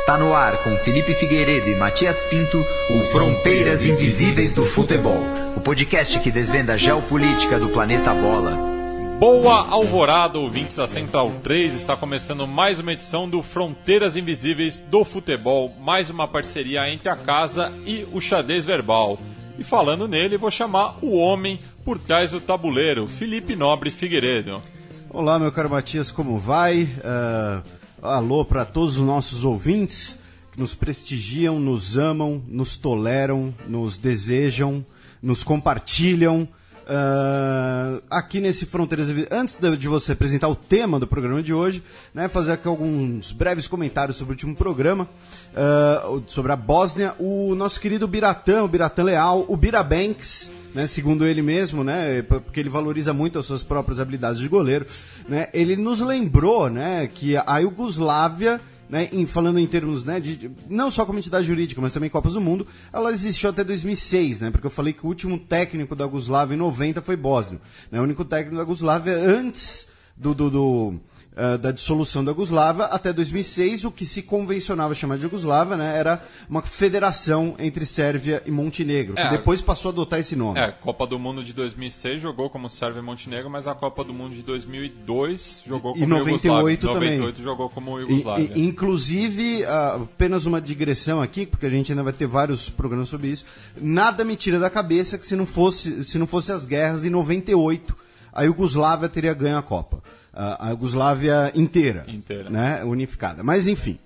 Está no ar com Felipe Figueiredo e Matias Pinto, o Fronteiras Invisíveis do Futebol, o podcast que desvenda a geopolítica do planeta Bola. Boa alvorada, ouvintes da Central 3, está começando mais uma edição do Fronteiras Invisíveis do Futebol, mais uma parceria entre a casa e o xadrez verbal. E falando nele, vou chamar o homem por trás do tabuleiro, Felipe Nobre Figueiredo. Olá, meu caro Matias, como vai? Uh alô para todos os nossos ouvintes que nos prestigiam, nos amam, nos toleram, nos desejam, nos compartilham. Uh, aqui nesse Fronteiras antes de você apresentar o tema do programa de hoje, né, fazer aqui alguns breves comentários sobre o último programa, uh, sobre a Bósnia, o nosso querido Biratã, o Biratã Leal, o Birabanks, né, segundo ele mesmo, né, porque ele valoriza muito as suas próprias habilidades de goleiro, né, ele nos lembrou né, que a Iugoslávia né, em, falando em termos né, de, não só como entidade jurídica, mas também Copas do Mundo, ela existiu até 2006, né, porque eu falei que o último técnico da Yugoslávia em 90 foi Bósnio. Né, o único técnico da Yugoslávia antes do, do, do uh, da dissolução da Yugoslávia, até 2006 o que se convencionava chamar de Yugoslávia, né, era uma federação entre Sérvia e Montenegro, é, que depois passou a adotar esse nome. É, Copa do Mundo de 2006 jogou como Sérvia e Montenegro, mas a Copa do Mundo de 2002 jogou como e 98 Yugoslávia. também. 98 jogou como Yugoslávia. E, e, inclusive, uh, apenas uma digressão aqui, porque a gente ainda vai ter vários programas sobre isso. Nada me tira da cabeça que se não fosse, se não fosse as guerras em 98, a Iugoslávia teria ganho a Copa a Yugoslávia inteira, inteira. Né, unificada. Mas enfim.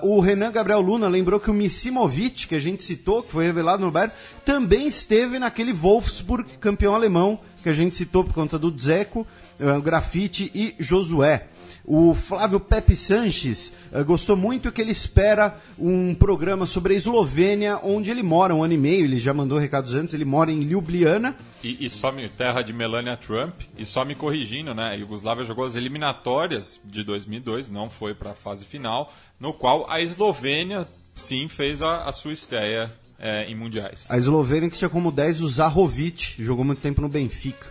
Uh, o Renan Gabriel Luna lembrou que o Missimovic, que a gente citou, que foi revelado no Bayern, também esteve naquele Wolfsburg campeão alemão, que a gente citou por conta do Dzeko, uh, Grafite e Josué. O Flávio Pepe Sanches eh, gostou muito que ele espera um programa sobre a Eslovênia, onde ele mora, um ano e meio, ele já mandou recados antes, ele mora em Ljubljana. E, e só me, terra de Melania Trump, e só me corrigindo, né? A Iugoslávia jogou as eliminatórias de 2002, não foi para a fase final, no qual a Eslovênia, sim, fez a, a sua estreia é, em mundiais. A Eslovênia que tinha como 10 o Zahovic, jogou muito tempo no Benfica.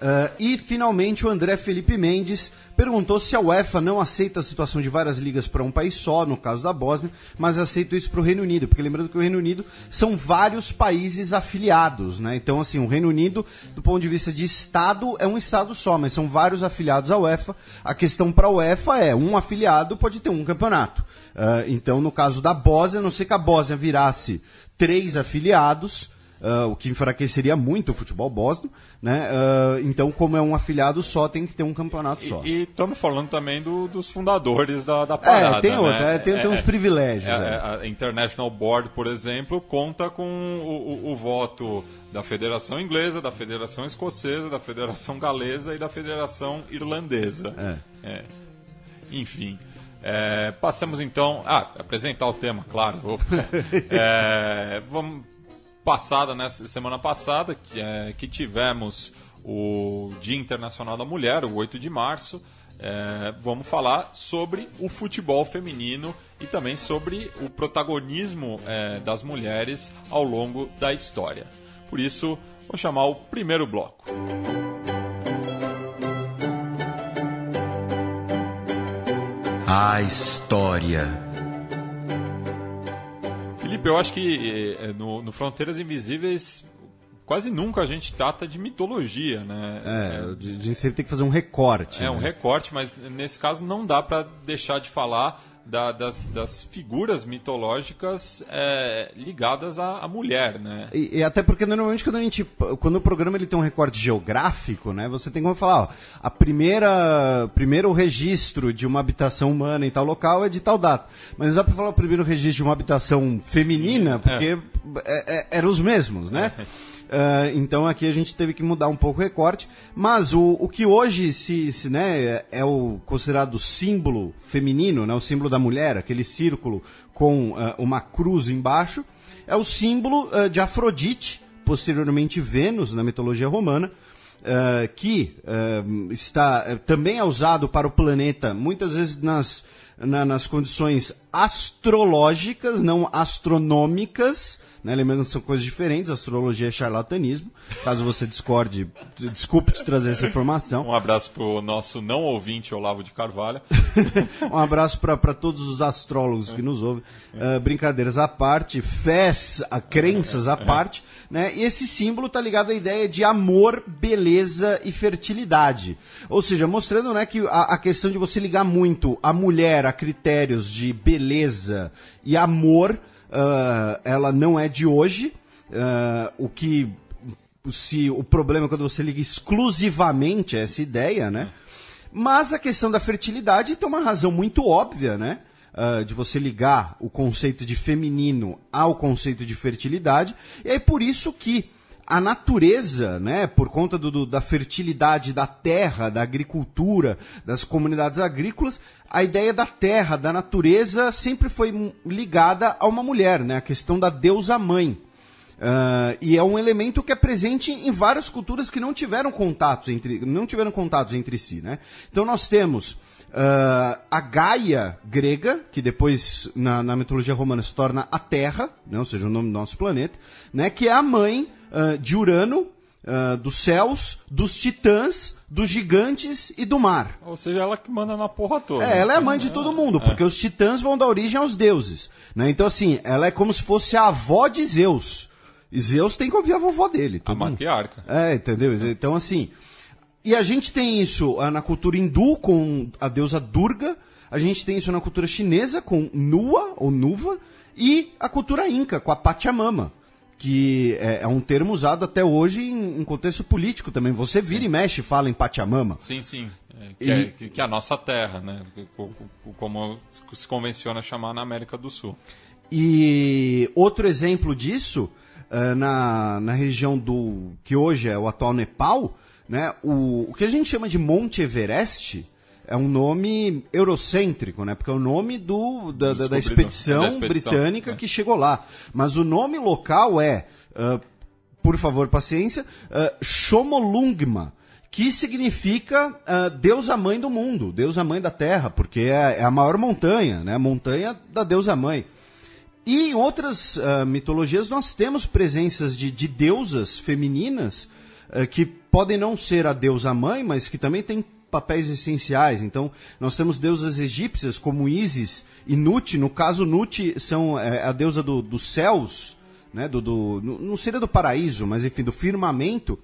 Uh, e finalmente o André Felipe Mendes perguntou se a UEFA não aceita a situação de várias ligas para um país só, no caso da Bósnia, mas aceita isso para o Reino Unido, porque lembrando que o Reino Unido são vários países afiliados, né? Então, assim, o Reino Unido, do ponto de vista de Estado, é um Estado só, mas são vários afiliados à UEFA. A questão para a UEFA é: um afiliado pode ter um campeonato. Uh, então, no caso da Bósnia, a não ser que a Bósnia virasse três afiliados uh, o que enfraqueceria muito o futebol bósnio, né? Uh, então, como é um afiliado só, tem que ter um campeonato só. E estamos falando também do, dos fundadores da, da é, parada. Né? É, tem, outro, né? é, tem, é, tem uns é, privilégios. É, a International Board, por exemplo, conta com o, o, o voto da Federação Inglesa, da Federação Escocesa, da Federação Galesa e da Federação Irlandesa. É. Enfim. É, passamos então. Ah, apresentar o tema, claro. É, vamos passada, nessa né, semana passada, que, é, que tivemos o Dia Internacional da Mulher, o 8 de março, é, vamos falar sobre o futebol feminino e também sobre o protagonismo é, das mulheres ao longo da história. Por isso, vou chamar o primeiro bloco. A história Felipe, eu acho que eh, no, no Fronteiras Invisíveis quase nunca a gente trata de mitologia, né? É, a gente sempre tem que fazer um recorte. É, né? um recorte, mas nesse caso não dá para deixar de falar da, das, das, figuras mitológicas é, ligadas à, à, mulher, né? E, e, até porque normalmente quando a gente, quando o programa ele tem um recorte geográfico, né? Você tem como falar, ó, a primeira, primeiro registro de uma habitação humana em tal local é de tal data. Mas não dá para falar o primeiro registro de uma habitação feminina, é. porque é. É, eram os mesmos, né? É. Uh, então aqui a gente teve que mudar um pouco o recorte. Mas o, o que hoje se, se né, é o considerado símbolo feminino, né, o símbolo da mulher, aquele círculo com uh, uma cruz embaixo, é o símbolo uh, de Afrodite, posteriormente Vênus na mitologia romana. que está eh, também é usado para o planeta muitas vezes nas, na, nas condições astrológicas, não astronômicas, né? Lembrando que são coisas diferentes, astrologia é charlatanismo. Caso você discorde, desculpe te trazer essa informação. Um abraço para o nosso não ouvinte, Olavo de Carvalho. um abraço para todos os astrólogos que nos ouvem. Uh, brincadeiras à parte, fés, a crenças à é. parte. Né? E esse símbolo está ligado à ideia de amor, beleza e fertilidade. Ou seja, mostrando né, que a, a questão de você ligar muito a mulher a critérios de beleza e amor uh, ela não é de hoje. Uh, o que se o problema é quando você liga exclusivamente a essa ideia, né? Mas a questão da fertilidade tem uma razão muito óbvia, né? Uh, de você ligar o conceito de feminino ao conceito de fertilidade. E é por isso que a natureza, né, por conta do, do, da fertilidade da terra, da agricultura, das comunidades agrícolas, a ideia da terra, da natureza, sempre foi ligada a uma mulher, né, a questão da deusa mãe. Uh, e é um elemento que é presente em várias culturas que não tiveram contatos entre, não tiveram contatos entre si, né? Então nós temos Uh, a Gaia grega, que depois na, na, mitologia romana se torna a Terra, né, ou seja, o nome do nosso planeta, né, que é a mãe uh, de Urano, uh, dos céus, dos titãs, dos gigantes e do mar. Ou seja, ela que manda na porra toda. É, ela é a mãe de todo mundo, é. porque é. os titãs vão dar origem aos deuses. Né? Então, assim, ela é como se fosse a avó de Zeus. E Zeus tem que ouvir a vovó dele. A matriarca. É, entendeu? Então, assim. E a gente tem isso ah, na cultura hindu com a deusa Durga, a gente tem isso na cultura chinesa com Nua ou Nuva, e a cultura inca com a Pachamama que é, é, um termo usado até hoje em, em contexto político também. Você vira sim. e mexe fala em Pachamama. Sim, sim. É, que, e... é, que, é, a nossa terra, né? Como se convenciona chamar na América do Sul. E outro exemplo disso, é, na, na região do que hoje é o atual Nepal, né? o, o que a gente chama de Monte Everest é um nome eurocêntrico, né? Porque é o nome do, da, da, da expedição, é da expedição britânica é. que chegou lá. Mas o nome local é, uh, por favor, paciência, uh, que significa uh, a mãe do mundo, Deus a mãe da terra, porque é, é a maior montanha, né? Montanha da Deus a mãe. E em outras uh, mitologias nós temos presenças de, de deusas femininas uh, que podem não ser a deusa mãe, mas que também têm papéis essenciais. Então, nós temos deusas egípcias como Isis e Nut. No caso, Nut são é, é a deusa do, dos céus, né? do, do, não seria do paraíso, mas enfim, do firmamento.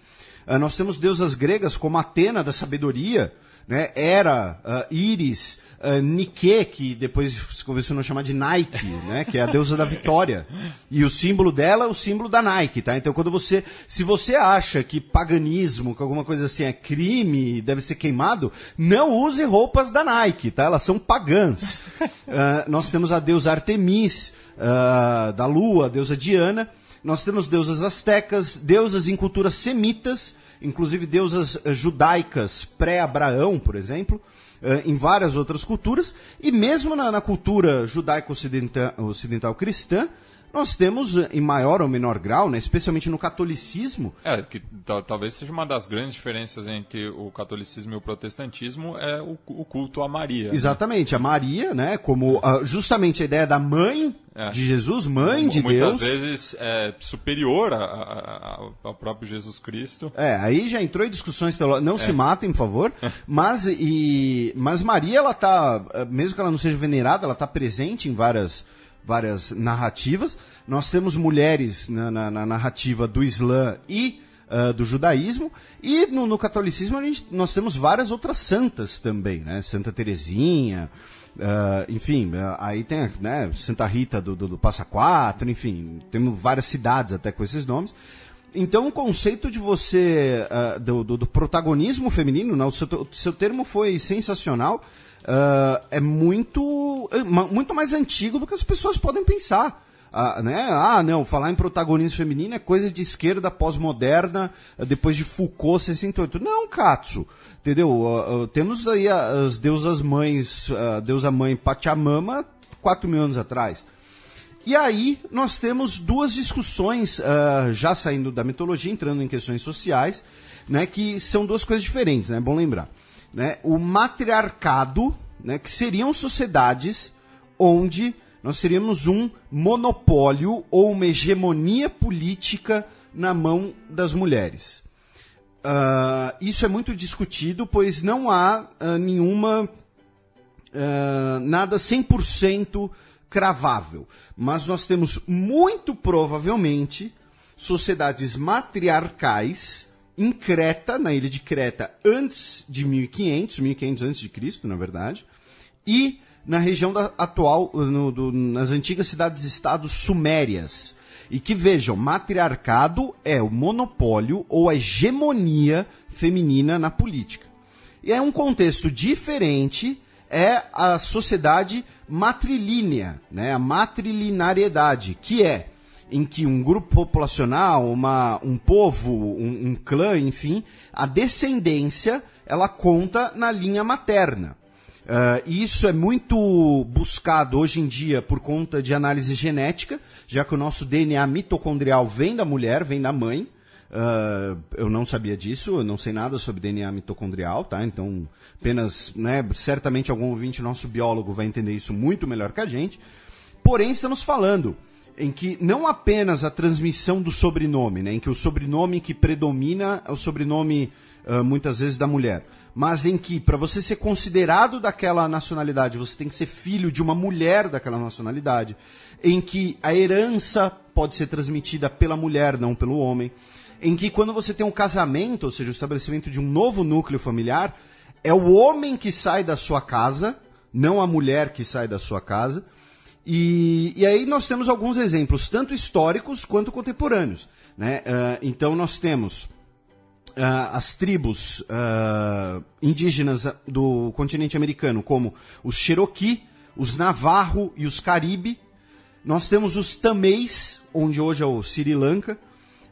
Ah, nós temos deusas gregas como Atena, da sabedoria né? Era, uh, Iris, uh, ah, Nike, que depois se convencionou a chamar de Nike, né? Que é a deusa da vitória. E o símbolo dela é o símbolo da Nike, tá? Então quando você, se você acha que paganismo, que alguma coisa assim é crime e deve ser queimado, não use roupas da Nike, tá? Elas são pagãs. Uh, nós temos a deusa Artemis, uh, da lua, a deusa Diana. Nós temos deusas astecas, deusas em culturas semitas, inclusive deusas eh, judaicas pré-Abraão, por exemplo, eh, em várias outras culturas, e mesmo na, na cultura judaico-ocidental cristã, nós temos, eh, em maior ou menor grau, né, especialmente no catolicismo. É, que talvez seja uma das grandes diferenças entre o catolicismo e o protestantismo é o, o culto à Maria. Né? Exatamente, né? a Maria, né? Como ah, justamente a ideia da mãe é. de Jesus, mãe de Muitas Deus. Muitas vezes é, superior a, a, ao próprio Jesus Cristo. É, aí já entrou em discussões teológicas. Não é. se matem, por favor. mas, e, mas Maria, ela tá, eh, mesmo que ela não seja venerada, ela está presente em várias várias narrativas. Nós temos mulheres na, na, na narrativa do Islã e uh, do judaísmo. E no, no catolicismo gente, nós temos várias outras santas também, né? Santa Teresinha, Uh, enfim, ah, aí tem né, Santa Rita do, do, do Passa Quatro, enfim, temos várias cidades até com esses nomes. Então, o conceito de você, uh, do, do, do, protagonismo feminino, né, o seu, o seu termo foi sensacional, uh, é muito, eh, muito mais antigo do que as pessoas podem pensar. Ah, né? ah, não, falar em protagonismo feminino é coisa de esquerda pós-moderna, ah, depois de Foucault 68. Não, Katsu. Entendeu? Uh, uh, temos aí as deusas mães, uh, deusa mãe Pachamama, 4 mil anos atrás. E aí nós temos duas discussões, uh, já saindo da mitologia, entrando em questões sociais, né, que são duas coisas diferentes, né? É bom lembrar né, o matriarcado, né, que seriam sociedades onde nós teríamos um monopólio ou uma hegemonia política na mão das mulheres. Uh, isso é muito discutido, pois não há uh, nenhuma. Uh, nada 100% cravável. Mas nós temos muito provavelmente sociedades matriarcais em Creta, na ilha de Creta, antes de 1500, 1500 antes de Cristo, na verdade, e na região da, atual, no, do, nas antigas cidades-estados sumérias. E que vejam, matriarcado é o monopólio ou a hegemonia feminina na política. E é um contexto diferente, é a sociedade matrilínea, né? a matrilinariedade, que é em que um grupo populacional, uma, um povo, um, um clã, enfim, a descendência ela conta na linha materna. Uh, e isso é muito buscado hoje em dia por conta de análise genética, já que o nosso DNA mitocondrial vem da mulher, vem da mãe. Uh, eu não sabia disso, eu não sei nada sobre DNA mitocondrial, tá? Então, apenas, né, certamente algum ouvinte nosso biólogo vai entender isso muito melhor que a gente. Porém, estamos falando em que não apenas a transmissão do sobrenome, né, em que o sobrenome que predomina é o sobrenome uh, muitas vezes da mulher, mas em que para você ser considerado daquela nacionalidade, você tem que ser filho de uma mulher daquela nacionalidade, em que a herança pode ser transmitida pela mulher, não pelo homem, em que quando você tem um casamento, ou seja, o estabelecimento de um novo núcleo familiar, é o homem que sai da sua casa, não a mulher que sai da sua casa e, e aí nós temos alguns exemplos, tanto históricos quanto contemporâneos. Né? Uh, então nós temos Uh, as tribos uh, indígenas do continente americano, como os Cherokee, os Navarro e os Caribe. Nós temos os Tamês, onde hoje é o Sri Lanka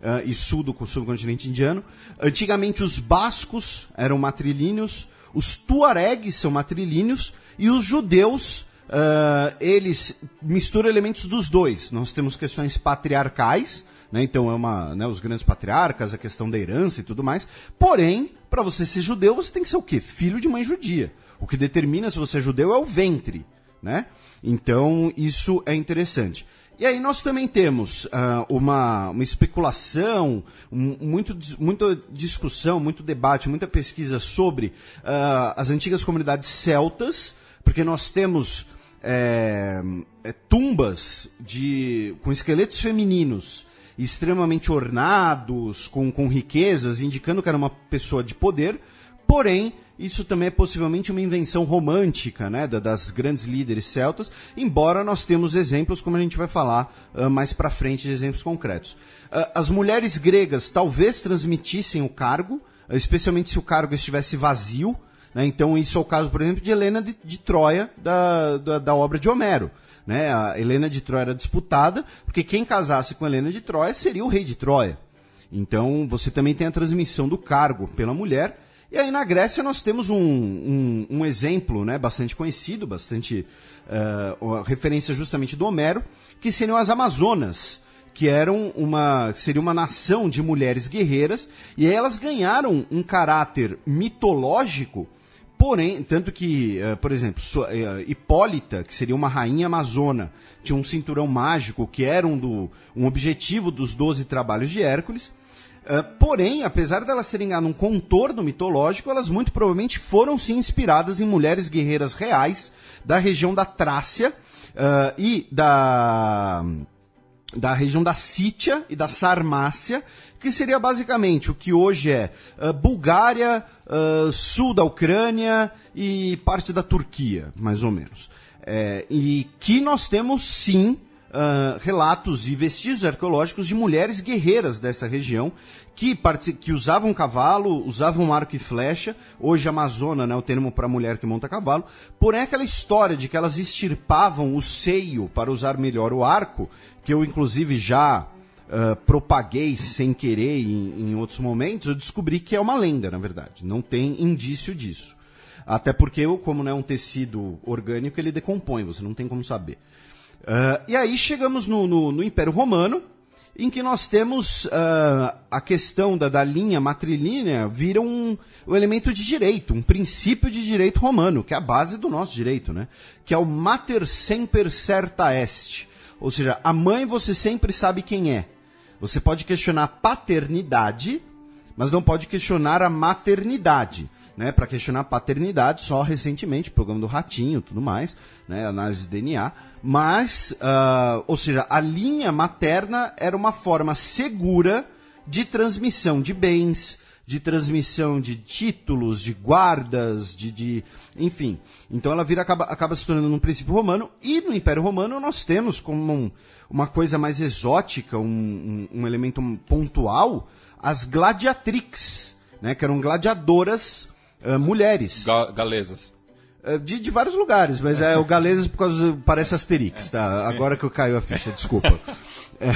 uh, e sul do subcontinente indiano. Antigamente os Bascos eram matrilíneos, os tuaregues são matrilíneos e os judeus uh, eles misturam elementos dos dois. Nós temos questões patriarcais, né? Então é uma, né, os grandes patriarcas, a questão da herança e tudo mais. Porém, para você ser judeu, você tem que ser o quê? Filho de mãe judia. O que determina se você é judeu é o ventre, né? Então, isso é interessante. E aí nós também temos uh, uma, uma especulação, um, muito, muita discussão, muito debate, muita pesquisa sobre uh, as antigas comunidades celtas, porque nós temos é, é, tumbas de com esqueletos femininos extremamente ornados, com, com riquezas, indicando que era uma pessoa de poder, porém isso também é possivelmente uma invenção romântica, né, das grandes líderes celtas, embora nós temos exemplos, como a gente vai falar uh, mais para frente, de exemplos concretos. Uh, as mulheres gregas talvez transmitissem o cargo, especialmente se o cargo estivesse vazio, né? Então, isso é o caso, por exemplo, de Helena de, de Troia, da, da, da obra de Homero. Né? A Helena de Troia era disputada, porque quem casasse com Helena de Troia seria o rei de Troia. Então, você também tem a transmissão do cargo pela mulher. E aí, na Grécia, nós temos um, um, um exemplo né, bastante conhecido, bastante uh, referência justamente do Homero, que seriam as Amazonas, que eram uma, seria uma nação de mulheres guerreiras, e elas ganharam um caráter mitológico Porém, tanto que, uh, por exemplo, sua, uh, Hipólita, que seria uma rainha amazona, tinha um cinturão mágico que era um, do, um objetivo dos Doze Trabalhos de Hércules. Uh, porém, apesar delas de serem um contorno mitológico, elas muito provavelmente foram se inspiradas em mulheres guerreiras reais da região da Trácia uh, e da da região da Sítia e da Sarmácia que seria basicamente o que hoje é uh, Bulgária, uh, sul da Ucrânia e parte da Turquia, mais ou menos. É, e que nós temos sim uh, relatos e vestígios arqueológicos de mulheres guerreiras dessa região que, que usavam cavalo, usavam arco e flecha, hoje Amazona né, o termo para mulher que monta cavalo, porém aquela história de que elas extirpavam o seio para usar melhor o arco, que eu inclusive já ah, propaguei sem querer em, em outros momentos, eu descobri que é uma lenda, na verdade. Não tem indício disso. Até porque, como não é um tecido orgânico, ele decompõe, você não tem como saber. Uh, e aí chegamos no, no, no, Império Romano, em que nós temos uh, a questão da, da linha matrilínea vira um, um elemento de direito, um princípio de direito romano, que é a base do nosso direito, né? Que é o mater semper certa est. Ou seja, a mãe você sempre sabe quem é. Você pode questionar a paternidade, mas não pode questionar a maternidade. Né, para questionar a paternidade, só recentemente, programa do Ratinho tudo mais, né, análise de DNA. Mas, uh, ou seja, a linha materna era uma forma segura de transmissão de bens, de transmissão de títulos, de guardas, de. de enfim. Então ela vira, acaba, acaba se tornando um princípio romano, e no Império Romano nós temos como um, uma coisa mais exótica, um, um, um elemento pontual, as gladiatrix, né? Que eram gladiadoras. Uh, mulheres. Ga galesas. É, de, de, vários lugares, mas é o Galeses por causa parece Asterix, tá? Agora que eu caiu a ficha, desculpa. É,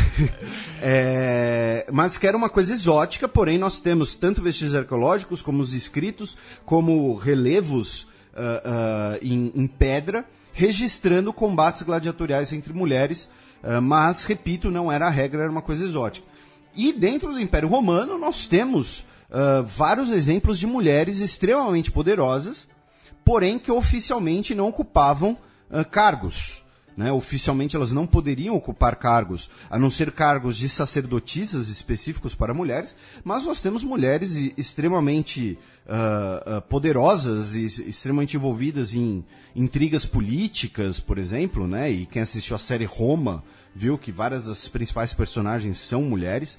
é, mas que era uma coisa exótica, porém nós temos tanto vestígios arqueológicos como os escritos, como relevos uh, uh, em, em, pedra, registrando combates gladiatoriais entre mulheres, uh, mas, repito, não era a regra, era uma coisa exótica. E dentro do Império Romano nós temos vários exemplos de mulheres extremamente poderosas, porém que oficialmente não ocupavam uh, cargos. Né? Oficialmente elas não poderiam ocupar cargos, a não ser cargos de sacerdotisas específicos para mulheres, mas nós temos mulheres extremamente uh, uh, poderosas e extremamente envolvidas em intrigas políticas, por exemplo, né? e quem assistiu a série Roma viu que várias das principais personagens são mulheres.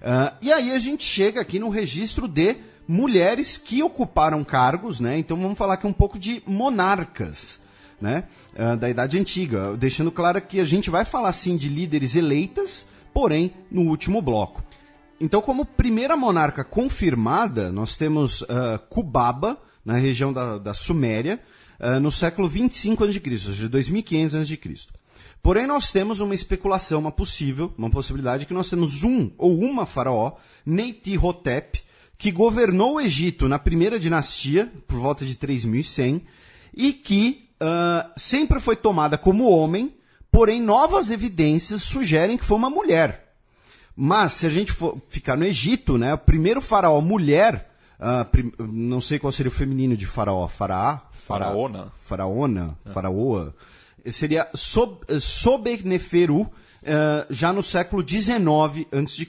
Uh, e aí a gente chega aqui no registro de mulheres que ocuparam cargos, né? Então vamos falar aqui um pouco de monarcas, né? Uh, da Idade Antiga, deixando claro que a gente vai falar sim de líderes eleitas, porém no último bloco. Então, como primeira monarca confirmada, nós temos uh, na região da, da Suméria, uh, no século 25 a.C., ou seja, 2500 a.C. Porém, nós temos uma especulação, uma possível, uma possibilidade que nós temos um ou uma faraó, Neitihotep, que governou o Egito na primeira dinastia, por volta de 3100, e que uh, sempre foi tomada como homem, porém novas evidências sugerem que foi uma mulher. Mas, se a gente for ficar no Egito, né, o primeiro faraó mulher, uh, prim não sei qual seria o feminino de faraó, faraá? Fara faraona. Faraona, é. faraoa. Seria Sob eh, Sobeneferu, uh, já no século XIX a.C.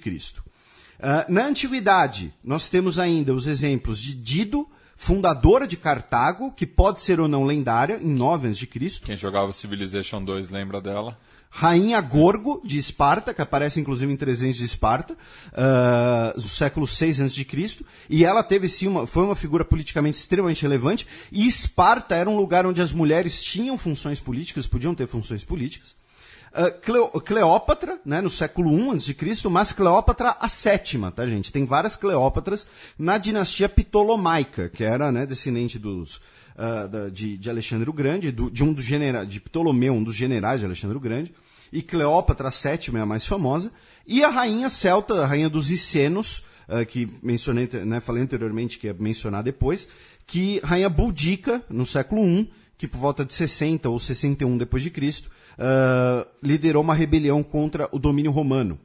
Ah, na antiguidade, nós temos ainda os exemplos de Dido, fundadora de Cartago, que pode ser ou não lendária, em 9 a.C. Quem jogava Civilization 2 lembra dela. Rainha Gorgo, de Esparta, que aparece inclusive em 300 de Esparta, uh, ah, do século 6 a.C., e ela teve sim uma, foi uma figura politicamente extremamente relevante, e Esparta era um lugar onde as mulheres tinham funções políticas, podiam ter funções políticas, ah, Cleópatra, né, no século I a.C., mas Cleópatra a sétima, tá, gente? Tem várias Cleópatras na dinastia Ptolomaica, que era né, descendente dos, uh, de, de, Alexandre o Grande, do, de um dos generais, de Ptolomeu, um dos generais de Alexandre o Grande, e Cleópatra a sétima é a mais famosa, e a rainha celta, a rainha dos Icenos, uh, ah, que mencionei, né, falei anteriormente que ia mencionar depois, que rainha Boudica, no século I, que por volta de 60 ou 61 depois de Cristo, ah, liderou uma rebelião contra o domínio romano.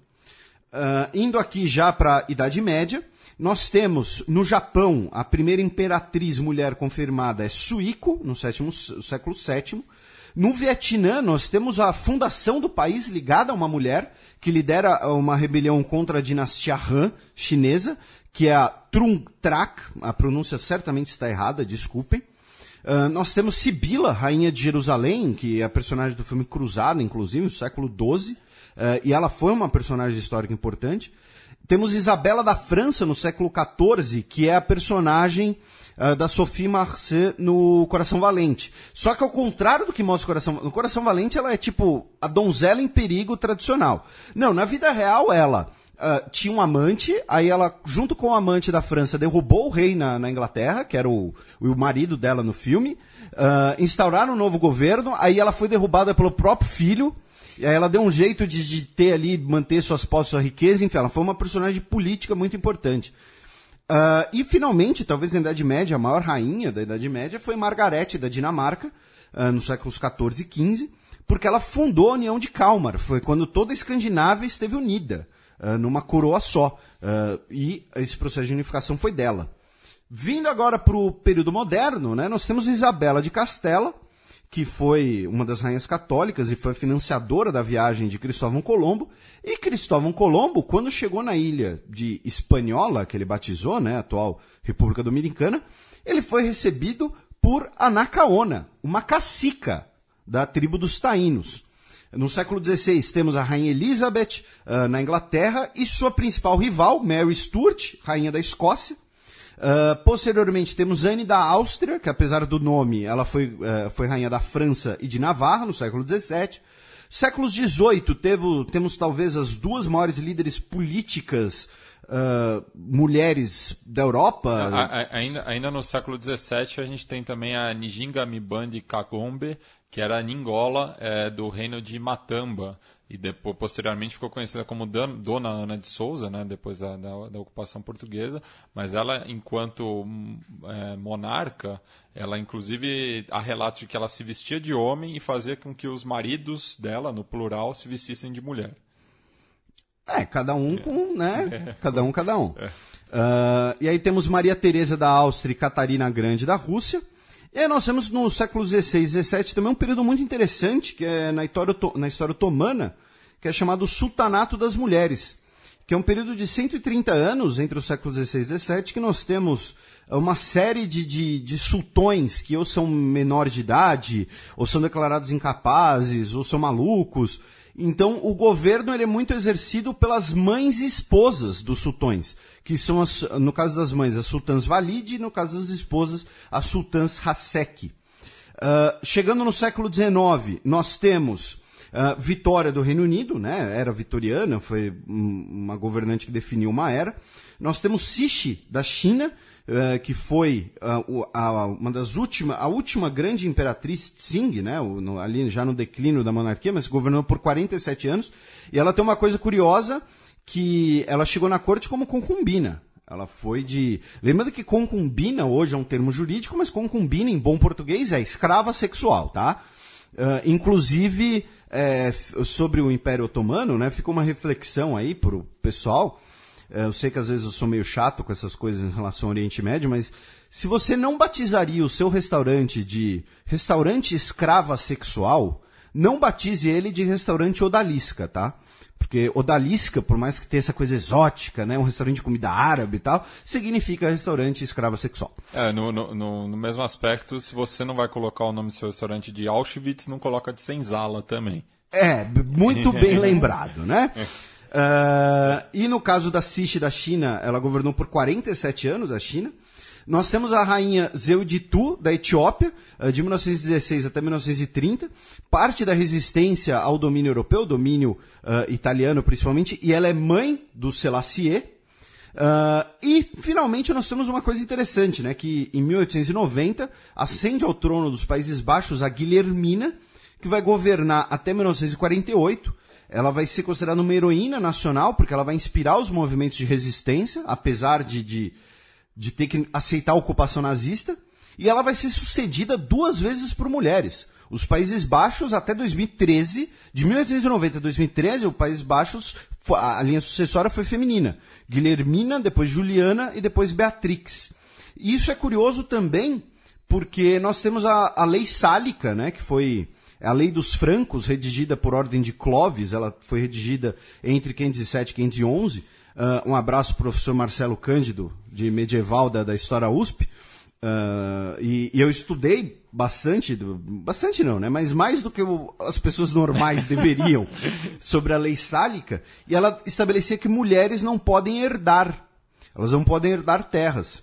Uh, indo aqui já para a Idade Média, nós temos no Japão a primeira imperatriz mulher confirmada é Suiko, no sétimo, século VII. No Vietnã, nós temos a fundação do país ligada a uma mulher que lidera uma rebelião contra a dinastia Han chinesa, que é a Trung Trak. A pronúncia certamente está errada, desculpem. Ah, nós temos Sibila, rainha de Jerusalém, que é a personagem do filme Cruzada, inclusive, no século XII, uh, ah, e ela foi uma personagem histórica importante. Temos Isabela da França, no século XIV, que é a personagem uh, da Sophie Marceau no Coração Valente. Só que ao contrário do que mostra o Coração No Coração Valente, ela é tipo a donzela em perigo tradicional. Não, na vida real, ela Uh, tinha um amante, aí ela, junto com o amante da França, derrubou o rei na, na Inglaterra, que era o, o marido dela no filme, uh, instauraram um novo governo, aí ela foi derrubada pelo próprio filho, e aí ela deu um jeito de, de ter ali, manter suas posses, sua riqueza, enfim, ela foi uma personagem política muito importante. Uh, e finalmente, talvez na Idade Média, a maior rainha da Idade Média foi Margarete da Dinamarca, nos séculos 14 e 15, porque ela fundou a União de Kalmar, foi quando toda a Escandinávia esteve unida. Ah, numa coroa só. Uh, e esse processo de unificação foi dela. Vindo agora para o período moderno, né, nós temos Isabela de Castela, que foi uma das rainhas católicas e foi financiadora da viagem de Cristóvão Colombo. E Cristóvão Colombo, quando chegou na ilha de Espanhola, que ele batizou, né, atual República Dominicana, ele foi recebido por Anacaona, uma cacica da tribo dos Taínos. No século XVI, temos a Rainha Elizabeth uh, na Inglaterra e sua principal rival, Mary Stuart, Rainha da Escócia. Uh, posteriormente, temos Anne da Áustria, que apesar do nome, ela foi, uh, foi Rainha da França e de Navarra no século XVII. Séculos XVIII, teve, temos talvez as duas maiores líderes políticas Uh, mulheres da Europa. A, a, ainda, ainda no século XVII, a gente tem também a Nijinga Mibandi Kagombe, que era Ningola é, do reino de Matamba e depois posteriormente ficou conhecida como Dona Ana de Souza, né, depois da, da, da ocupação portuguesa, mas ela, enquanto hum, é, monarca, ela inclusive há relatos de que ela se vestia de homem e fazia com que os maridos dela, no plural, se vestissem de mulher. É, cada um é. com, né? É. Cada um, cada um. Uh, e aí temos Maria Teresa da Áustria e Catarina Grande da Rússia. E é, nós temos no século XVI e XVII também um período muito interessante, que é na história, na história otomana, que é chamado Sultanato das Mulheres, que é um período de 130 anos, entre o século XVI e XVII, que nós temos eh, uma série de, de, de, sultões que ou são menores de idade, ou são declarados incapazes, ou são malucos, então, o governo ele é muito exercido pelas mães e esposas dos sultões, que são, as, no caso das mães, as sultãs Valide, e no caso das esposas, as sultãs Hasek. Uh, chegando no século XIX, nós temos uh, vitória do Reino Unido, né? era vitoriana, foi uma governante que definiu uma era. Nós temos Sishi, da China, eh, que foi uh, a, uma das últimas, a última grande imperatriz Tsing, né, o, no, ali já no declínio da monarquia, mas governou por 47 anos, e ela tem uma coisa curiosa, que ela chegou na corte como concubina. Ela foi de. Lembrando que concubina hoje é um termo jurídico, mas concubina em bom português é escrava sexual, tá? Uh, inclusive, é, sobre o Império Otomano, né, ficou uma reflexão aí pro pessoal é, eu sei que às vezes eu sou meio chato com essas coisas em relação ao Oriente Médio, mas se você não batizaria o seu restaurante de restaurante escrava sexual, não batize ele de restaurante odalisca, tá? Porque odalisca, por mais que tenha essa coisa exótica, né? Um restaurante de comida árabe e tal, significa restaurante escrava sexual. É, no, no, no, no mesmo aspecto, se você não vai colocar o nome do seu restaurante de Auschwitz, não coloca de senzala também. É, muito bem lembrado, né? Ah, e no caso da Cixi da China, ela governou por 47 anos a China. Nós temos a rainha Zeuditu, da Etiópia, ah, de 1916 até 1930, parte da resistência ao domínio europeu, domínio uh, italiano principalmente, e ela é mãe do Selassie. Uh, e, finalmente, nós temos uma coisa interessante, né? Que em 1890 ascende ao trono dos Países Baixos a Guilhermina, que vai governar até 1948 ela vai ser considerada uma heroína nacional, porque ela vai inspirar os movimentos de resistência, apesar de, de, de ter que aceitar a ocupação nazista, e ela vai ser sucedida duas vezes por mulheres. Os Países Baixos, até 2013, de 1890 a 2013, os Países Baixos, a linha sucessória foi feminina. Guilhermina, depois Juliana e depois Beatrix. E isso é curioso também, porque nós temos a, a Lei Sálica, né, que foi a lei dos francos, redigida por ordem de Clovis, ela foi redigida entre 507 e 511. Uh, ah, um abraço para o professor Marcelo Cândido, de medieval da, da História USP. Uh, ah, e, e, eu estudei bastante, bastante não, né? Mas mais do que as pessoas normais deveriam, sobre a lei sálica, e ela estabelecia que mulheres não podem herdar, elas não podem herdar terras.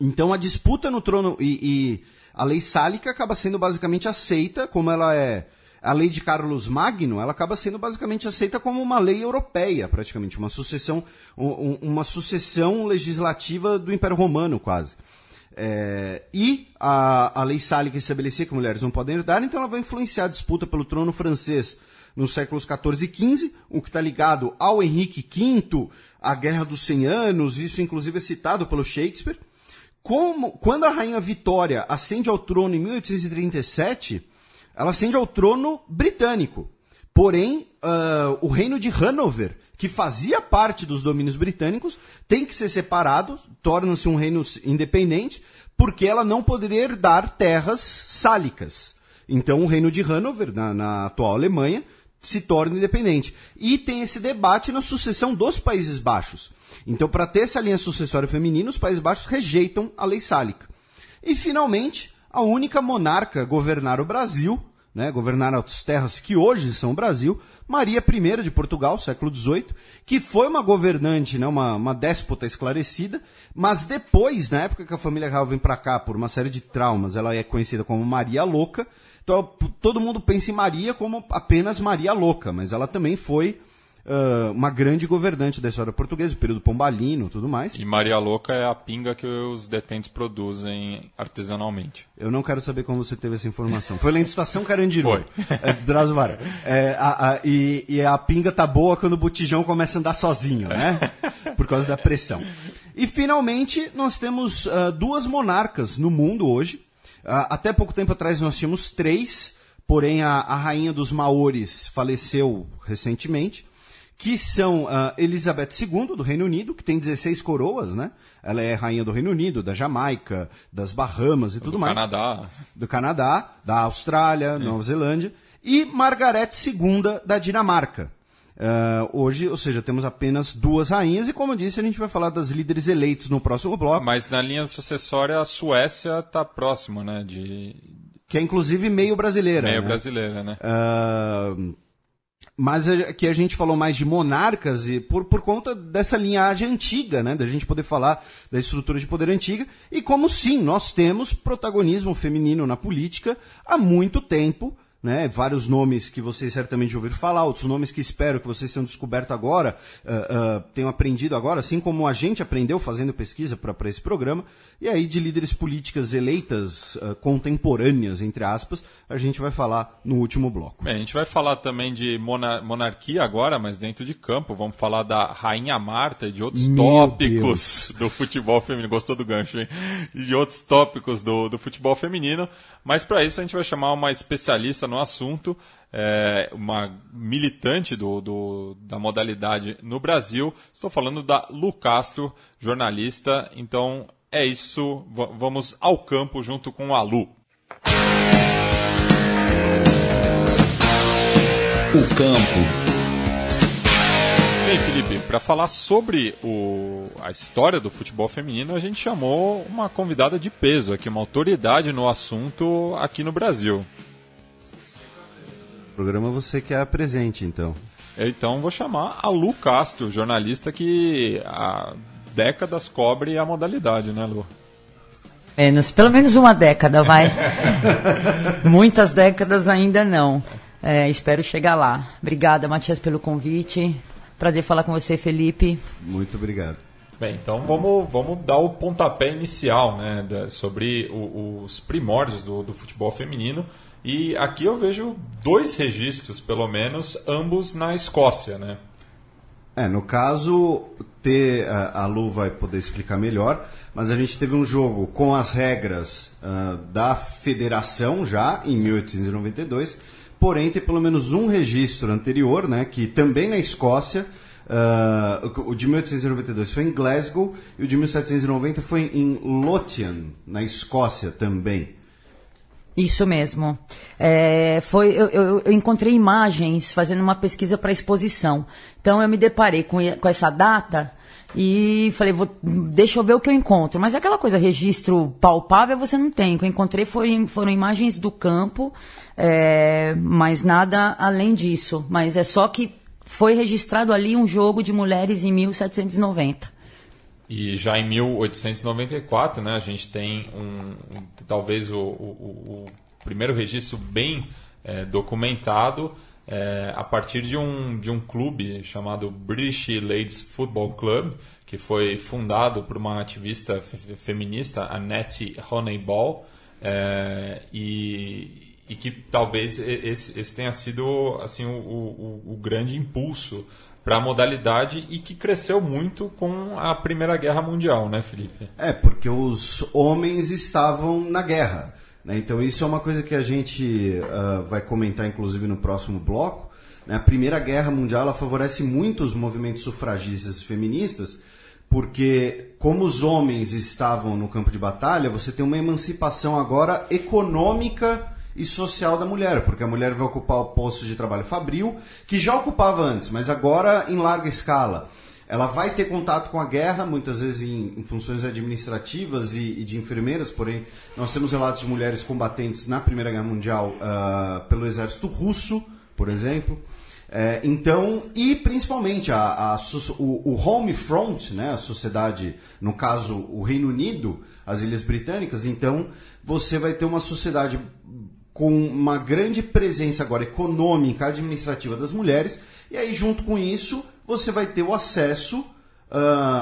Então a disputa no trono e, e a lei sálica acaba sendo basicamente aceita como ela é. A lei de Carlos Magno, ela acaba sendo basicamente aceita como uma lei europeia, praticamente, uma sucessão, um, uma sucessão legislativa do Império Romano, quase. É, e a, a lei sálica estabelecia que mulheres não podem herdar, então ela vai influenciar a disputa pelo trono francês nos séculos XIV e XV, o que está ligado ao Henrique V, à Guerra dos Cem Anos, isso inclusive é citado pelo Shakespeare. Como, quando a rainha Vitória ascende ao trono em 1837, ela ascende ao trono britânico. Porém, uh, o reino de Hanover, que fazia parte dos domínios britânicos, tem que ser separado, torna-se um reino independente, porque ela não poderia herdar terras sálicas. Então, o reino de Hanover, na, na atual Alemanha, se torna independente. E tem esse debate na sucessão dos Países Baixos então, para ter essa linha sucessória feminina, os Países Baixos rejeitam a lei sálica. E, finalmente, a única monarca a governar o Brasil, né, governar as terras que hoje são o Brasil, Maria I de Portugal, século XVIII, que foi uma governante, né, uma, uma déspota esclarecida, mas depois, na época que a família Real vem para cá por uma série de traumas, ela é conhecida como Maria Louca, então todo mundo pensa em Maria como apenas Maria Louca, mas ela também foi uh, uma grande governante da história portuguesa, o período pombalino tudo mais. E Maria Louca é a pinga que os detentos produzem artesanalmente. Eu não quero saber como você teve essa informação. Foi lá em Estação Carandiru. Foi. É, Drauzio Vara. É, a, a, e, e a pinga tá boa quando o botijão começa a andar sozinho, né? Por causa da pressão. E finalmente, nós temos uh, duas monarcas no mundo hoje. Uh, até pouco tempo atrás nós tínhamos três, porém a, a rainha dos Maores faleceu recentemente que são uh, Elizabeth II, do Reino Unido, que tem 16 coroas, né? Ela é rainha do Reino Unido, da Jamaica, das Bahamas e do tudo mais. Do Canadá. Do Canadá, da Austrália, é. Nova Zelândia. E Margaret II, da Dinamarca. Uh, hoje, ou seja, temos apenas duas rainhas, e como eu disse, a gente vai falar das líderes eleitas no próximo bloco. Mas na linha sucessória, a Suécia está próxima, né? De... Que é inclusive meio brasileira. Meio né? brasileira, né? Uh, mas aqui é a gente falou mais de monarcas e por, por conta dessa linhagem antiga, né, da gente poder falar da estrutura de poder antiga e como sim nós temos protagonismo feminino na política há muito tempo, né, vários nomes que vocês certamente ouviram falar, outros nomes que espero que vocês tenham descoberto agora, uh, uh, tenham aprendido agora, assim como a gente aprendeu fazendo pesquisa para esse programa, e aí, de líderes políticas eleitas uh, contemporâneas, entre aspas, a gente vai falar no último bloco. Bem, a gente vai falar também de monar monarquia agora, mas dentro de campo. Vamos falar da Rainha Marta e de outros Meu tópicos Deus. do futebol feminino. Gostou do gancho, hein? E de outros tópicos do, do futebol feminino. Mas para isso, a gente vai chamar uma especialista no assunto. É, uma militante do, do, da modalidade no Brasil. Estou falando da Lu Castro, jornalista. Então, é isso, vamos ao campo junto com o Alu. O campo. Bem, Felipe, para falar sobre o, a história do futebol feminino, a gente chamou uma convidada de peso aqui, uma autoridade no assunto aqui no Brasil. O programa você quer presente, então. Então vou chamar a Lu Castro, jornalista que há ah, décadas cobre a modalidade, né, Lu? Menos, pelo menos uma década, vai. Muitas décadas ainda não. É, espero chegar lá. Obrigada, Matias, pelo convite. Prazer falar com você, Felipe. Muito obrigado. Bem, então vamos, vamos dar o pontapé inicial né, sobre o, os primórdios do, do futebol feminino. E aqui eu vejo dois registros, pelo menos, ambos na Escócia, né? É, no caso, ter, a, a Lu vai poder explicar melhor, mas a gente teve um jogo com as regras uh, da federação já, em 1892, porém tem pelo menos um registro anterior, né, que também na Escócia, uh, o de 1892 foi em Glasgow e o de 1790 foi em Lothian, na Escócia também. Isso mesmo. É, foi, eu, eu, eu, encontrei imagens fazendo uma pesquisa para exposição. Então eu me deparei com, com essa data e falei, vou, deixa eu ver o que eu encontro. Mas aquela coisa, registro palpável você não tem. O que eu encontrei foi, foram imagens do campo, é, mas nada além disso. Mas é só que foi registrado ali um jogo de mulheres em 1790. E já em 1894, né, a gente tem um, um talvez o, o, o, primeiro registro bem é, documentado é, a partir de um, de um clube chamado British Ladies Football Club, que foi fundado por uma ativista feminista, Annette Honeyball, é, e, e que talvez esse, esse tenha sido assim o, o, o grande impulso para a modalidade e que cresceu muito com a Primeira Guerra Mundial, né, Felipe? É, porque os homens estavam na guerra. Né? Então, isso é uma coisa que a gente uh, vai comentar, inclusive, no próximo bloco. Né? A Primeira Guerra Mundial favorece muito os movimentos sufragistas e feministas, porque, como os homens estavam no campo de batalha, você tem uma emancipação agora econômica e social da mulher, porque a mulher vai ocupar o posto de trabalho fabril, que já ocupava antes, mas agora em larga escala. Ela vai ter contato com a guerra, muitas vezes em, em funções administrativas e, e, de enfermeiras, porém, nós temos relatos de mulheres combatentes na Primeira Guerra Mundial uh, pelo exército russo, por exemplo. É, então, e principalmente a, a, o, o, Home Front, né, a sociedade, no caso o Reino Unido, as Ilhas Britânicas, então você vai ter uma sociedade com uma grande presença agora econômica, administrativa das mulheres, e aí junto com isso você vai ter o acesso uh,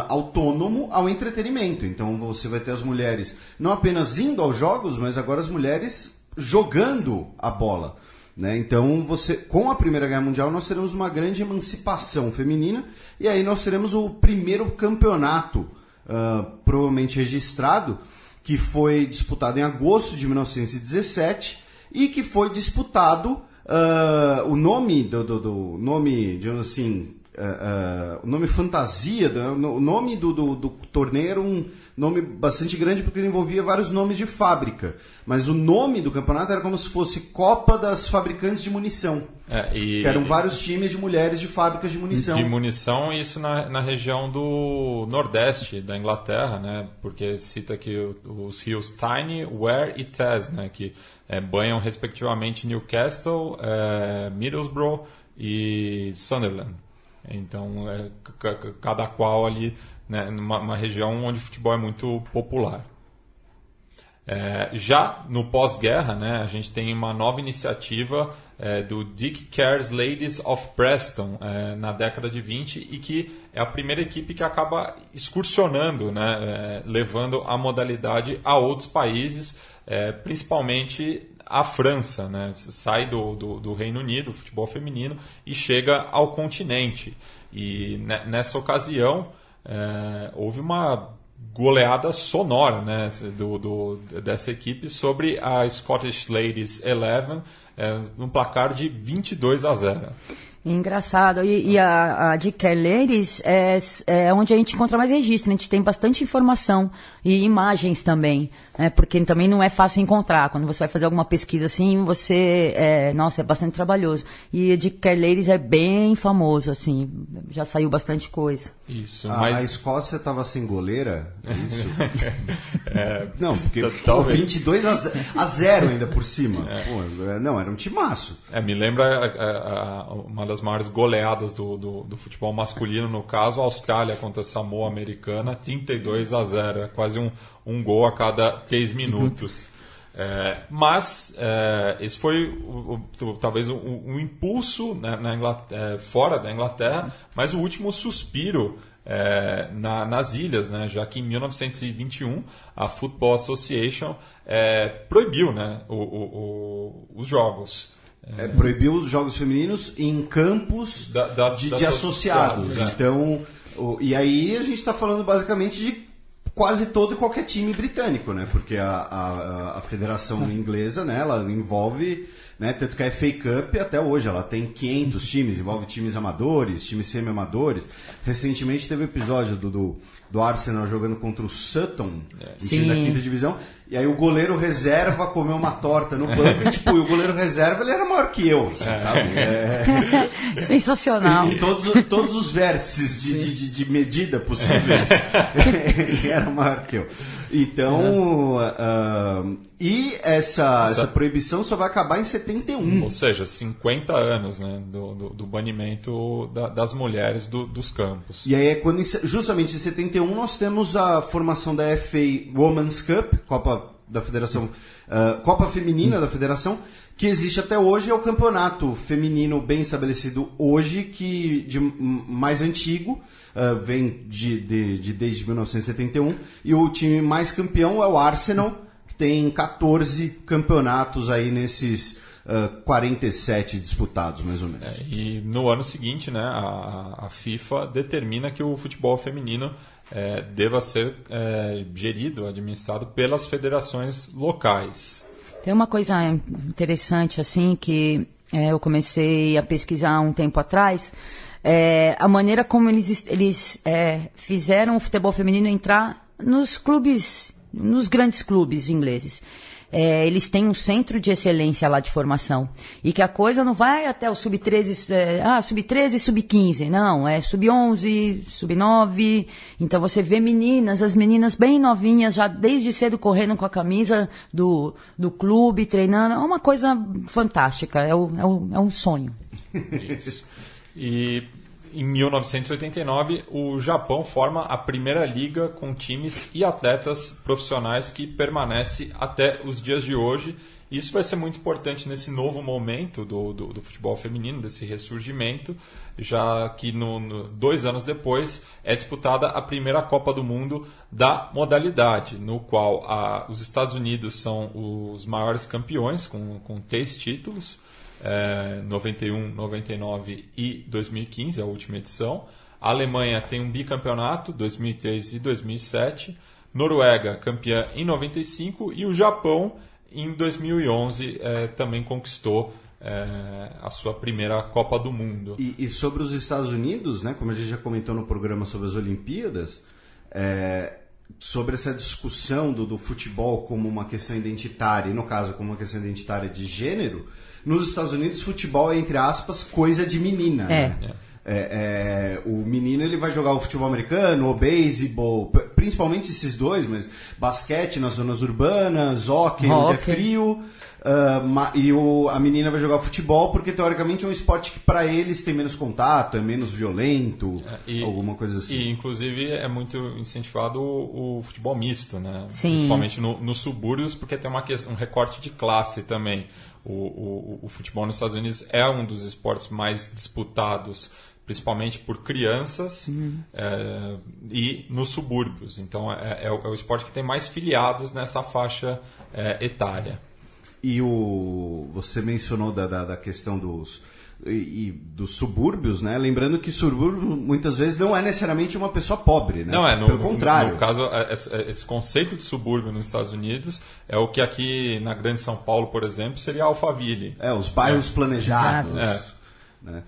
autônomo ao entretenimento. Então você vai ter as mulheres não apenas indo aos jogos, mas agora as mulheres jogando a bola. Né? Então, você, com a Primeira Guerra Mundial, nós teremos uma grande emancipação feminina e aí nós teremos o primeiro campeonato, uh, provavelmente registrado, que foi disputado em agosto de 1917 e que foi disputado uh, o nome do, do, do, nome, digamos assim, uh, uh, o nome fantasia, do, o nome do, do, do torneio era um nome bastante grande porque ele envolvia vários nomes de fábrica. Mas o nome do campeonato era como se fosse Copa das Fabricantes de Munição. É, e... eram vários times de mulheres de fábricas de munição. De munição, isso na, na região do Nordeste da Inglaterra, né? Porque cita aqui os rios Tyne, Ware e Thames, né? Que é, banham respectivamente Newcastle, é, Middlesbrough e Sunderland. Então, é, cada qual ali né, numa, região onde o futebol é muito popular. É, já no pós-guerra, né, a gente tem uma nova iniciativa é, do Dick Care's Ladies of Preston é, na década de 20 e que é a primeira equipe que acaba excursionando, né, é, levando a modalidade a outros países, é, principalmente a França. Né, sai do, do, do Reino Unido, o futebol feminino, e chega ao continente. E nessa ocasião é, houve uma goleada sonora né, do, do, dessa equipe sobre a Scottish Ladies Eleven é, num placar de 22 a 0. É engraçado. E, e a, a de é, é onde a gente encontra mais registro. A gente tem bastante informação e imagens também é, porque também não é fácil encontrar. Quando você vai fazer alguma pesquisa assim, você, é, nossa, é bastante trabalhoso. E de Kerleiris é bem famoso, assim, já saiu bastante coisa. Isso, mas... A Escócia estava sem goleira? Isso. é, não, porque pô, 22 a, zero, a zero ainda por cima. É. Pô, é, não, era um timaço. É, me lembra a, é, a, uma das maiores goleadas do, do, do, futebol masculino, no caso, a Austrália contra a Samoa Americana, 32 a 0. É quase um, um gol a cada três minutos. É, mas é, esse foi o, o, tipo, talvez um, um impulso né, é, fora da Inglaterra, mas o último suspiro é, na, nas ilhas, né, já que em 1921 a Football Association é, proibiu né, o, os jogos. É, proibiu os jogos femininos em campos da, das, de, das de associados. associados. É. Então, e aí a gente está falando basicamente de quase todo e qualquer time britânico, né? Porque a, a, a federação inglesa, né, ela envolve, né, tanto que a FA Cup até hoje ela tem 500 times, envolve times amadores, times semi-amadores. Recentemente teve o episódio do, do do Arsenal jogando contra o Sutton, é. time da quinta divisão. E aí o goleiro reserva comeu uma torta no banco e, tipo, o goleiro reserva ele era maior que eu, assim, é. sabe? É... Sensacional. Em todos, todos os vértices de, de, de, de medida possíveis, ele era maior que eu. Então, uhum. uh, e essa, essa, essa... proibição só vai acabar em 71. Ou seja, 50 anos né, do, do, do banimento da, das mulheres do, dos campos. E aí é quando, justamente em 71, nós temos a formação da FA Women's Cup, Copa da Federação, uh, Copa Feminina da Federação, que existe até hoje é o campeonato feminino bem estabelecido hoje, que de mais antigo, uh, vem de, de, de, desde 1971, e o time mais campeão é o Arsenal, que tem 14 campeonatos aí nesses uh, eh, 47 disputados, mais ou menos. É, e no ano seguinte, né, a, a FIFA determina que o futebol feminino é, deva ser é, gerido, administrado pelas federações locais. Tem uma coisa interessante assim que é, eu comecei a pesquisar um tempo atrás. É, a maneira como eles, eles é, fizeram o futebol feminino entrar nos clubes, nos grandes clubes ingleses é, eles têm um centro de excelência lá de formação. E que a coisa não vai até o sub-13, é, ah, sub-13, sub-15. Não, é sub-11, sub-9. Então você vê meninas, as meninas bem novinhas, já desde cedo correndo com a camisa do, do clube, treinando. É uma coisa fantástica. É, o, é, o, é um sonho. Isso. E em 1989, o Japão forma a primeira liga com times e atletas profissionais que permanece até os dias de hoje. Isso vai ser muito importante nesse novo momento do, do, do futebol feminino, desse ressurgimento, já que no, no, dois anos depois é disputada a primeira Copa do Mundo da modalidade, no qual a, os Estados Unidos são os maiores campeões, com, com três títulos é, 91, 99 e 2015, a última edição. A Alemanha tem um bicampeonato, 2003 e 2007. Noruega, campeã em 95. E o Japão, em 2011, é, também conquistou é, a sua primeira Copa do Mundo. E, e, sobre os Estados Unidos, né, como a gente já comentou no programa sobre as Olimpíadas, é, sobre essa discussão do, do futebol como uma questão identitária, e no caso como uma questão identitária de gênero, nos Estados Unidos, futebol é, entre aspas, coisa de menina. É. Né? é. É, é o menino ele vai jogar o futebol americano, o beisebol, principalmente esses dois, mas basquete nas zonas urbanas, hockey, onde é frio. Uh, e o, a menina vai jogar futebol porque teoricamente é um esporte que para eles tem menos contato, é menos violento, é, e, alguma coisa assim. E inclusive é muito incentivado o, o futebol misto, né? Sim. Principalmente no, nos subúrbios porque tem uma questão, um recorte de classe também. O, o, o futebol nos Estados Unidos é um dos esportes mais disputados principalmente por crianças é, e nos subúrbios. Então é, é, é, o esporte que tem mais filiados nessa faixa é, etária. E o, você mencionou da, da, da questão dos, e, dos subúrbios, né? Lembrando que subúrbio muitas vezes não é necessariamente uma pessoa pobre, né? Não é, no, pelo contrário. No, no caso é, é, esse conceito de subúrbio nos Estados Unidos é o que aqui na Grande São Paulo, por exemplo, seria Alphaville. É, os bairros é. planejados. É. Né?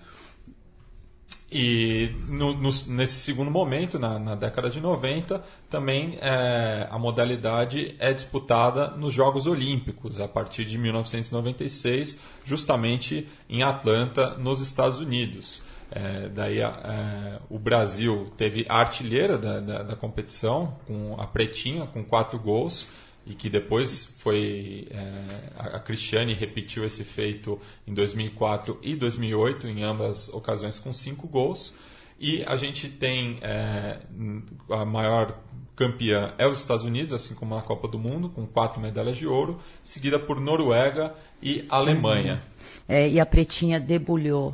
E no, no, nesse segundo momento, na, na, década de 90, também é, a modalidade é disputada nos Jogos Olímpicos, a partir de 1996, justamente em Atlanta, nos Estados Unidos. É, daí é, o Brasil teve a artilheira da, da, da competição, com a Pretinha, com quatro gols, e que depois foi é, a Cristiane repetiu esse feito em 2004 e 2008 em ambas ocasiões com cinco gols e a gente tem é, a maior campeã é os Estados Unidos assim como na Copa do Mundo com quatro medalhas de ouro seguida por Noruega e Alemanha é, e a pretinha debulhou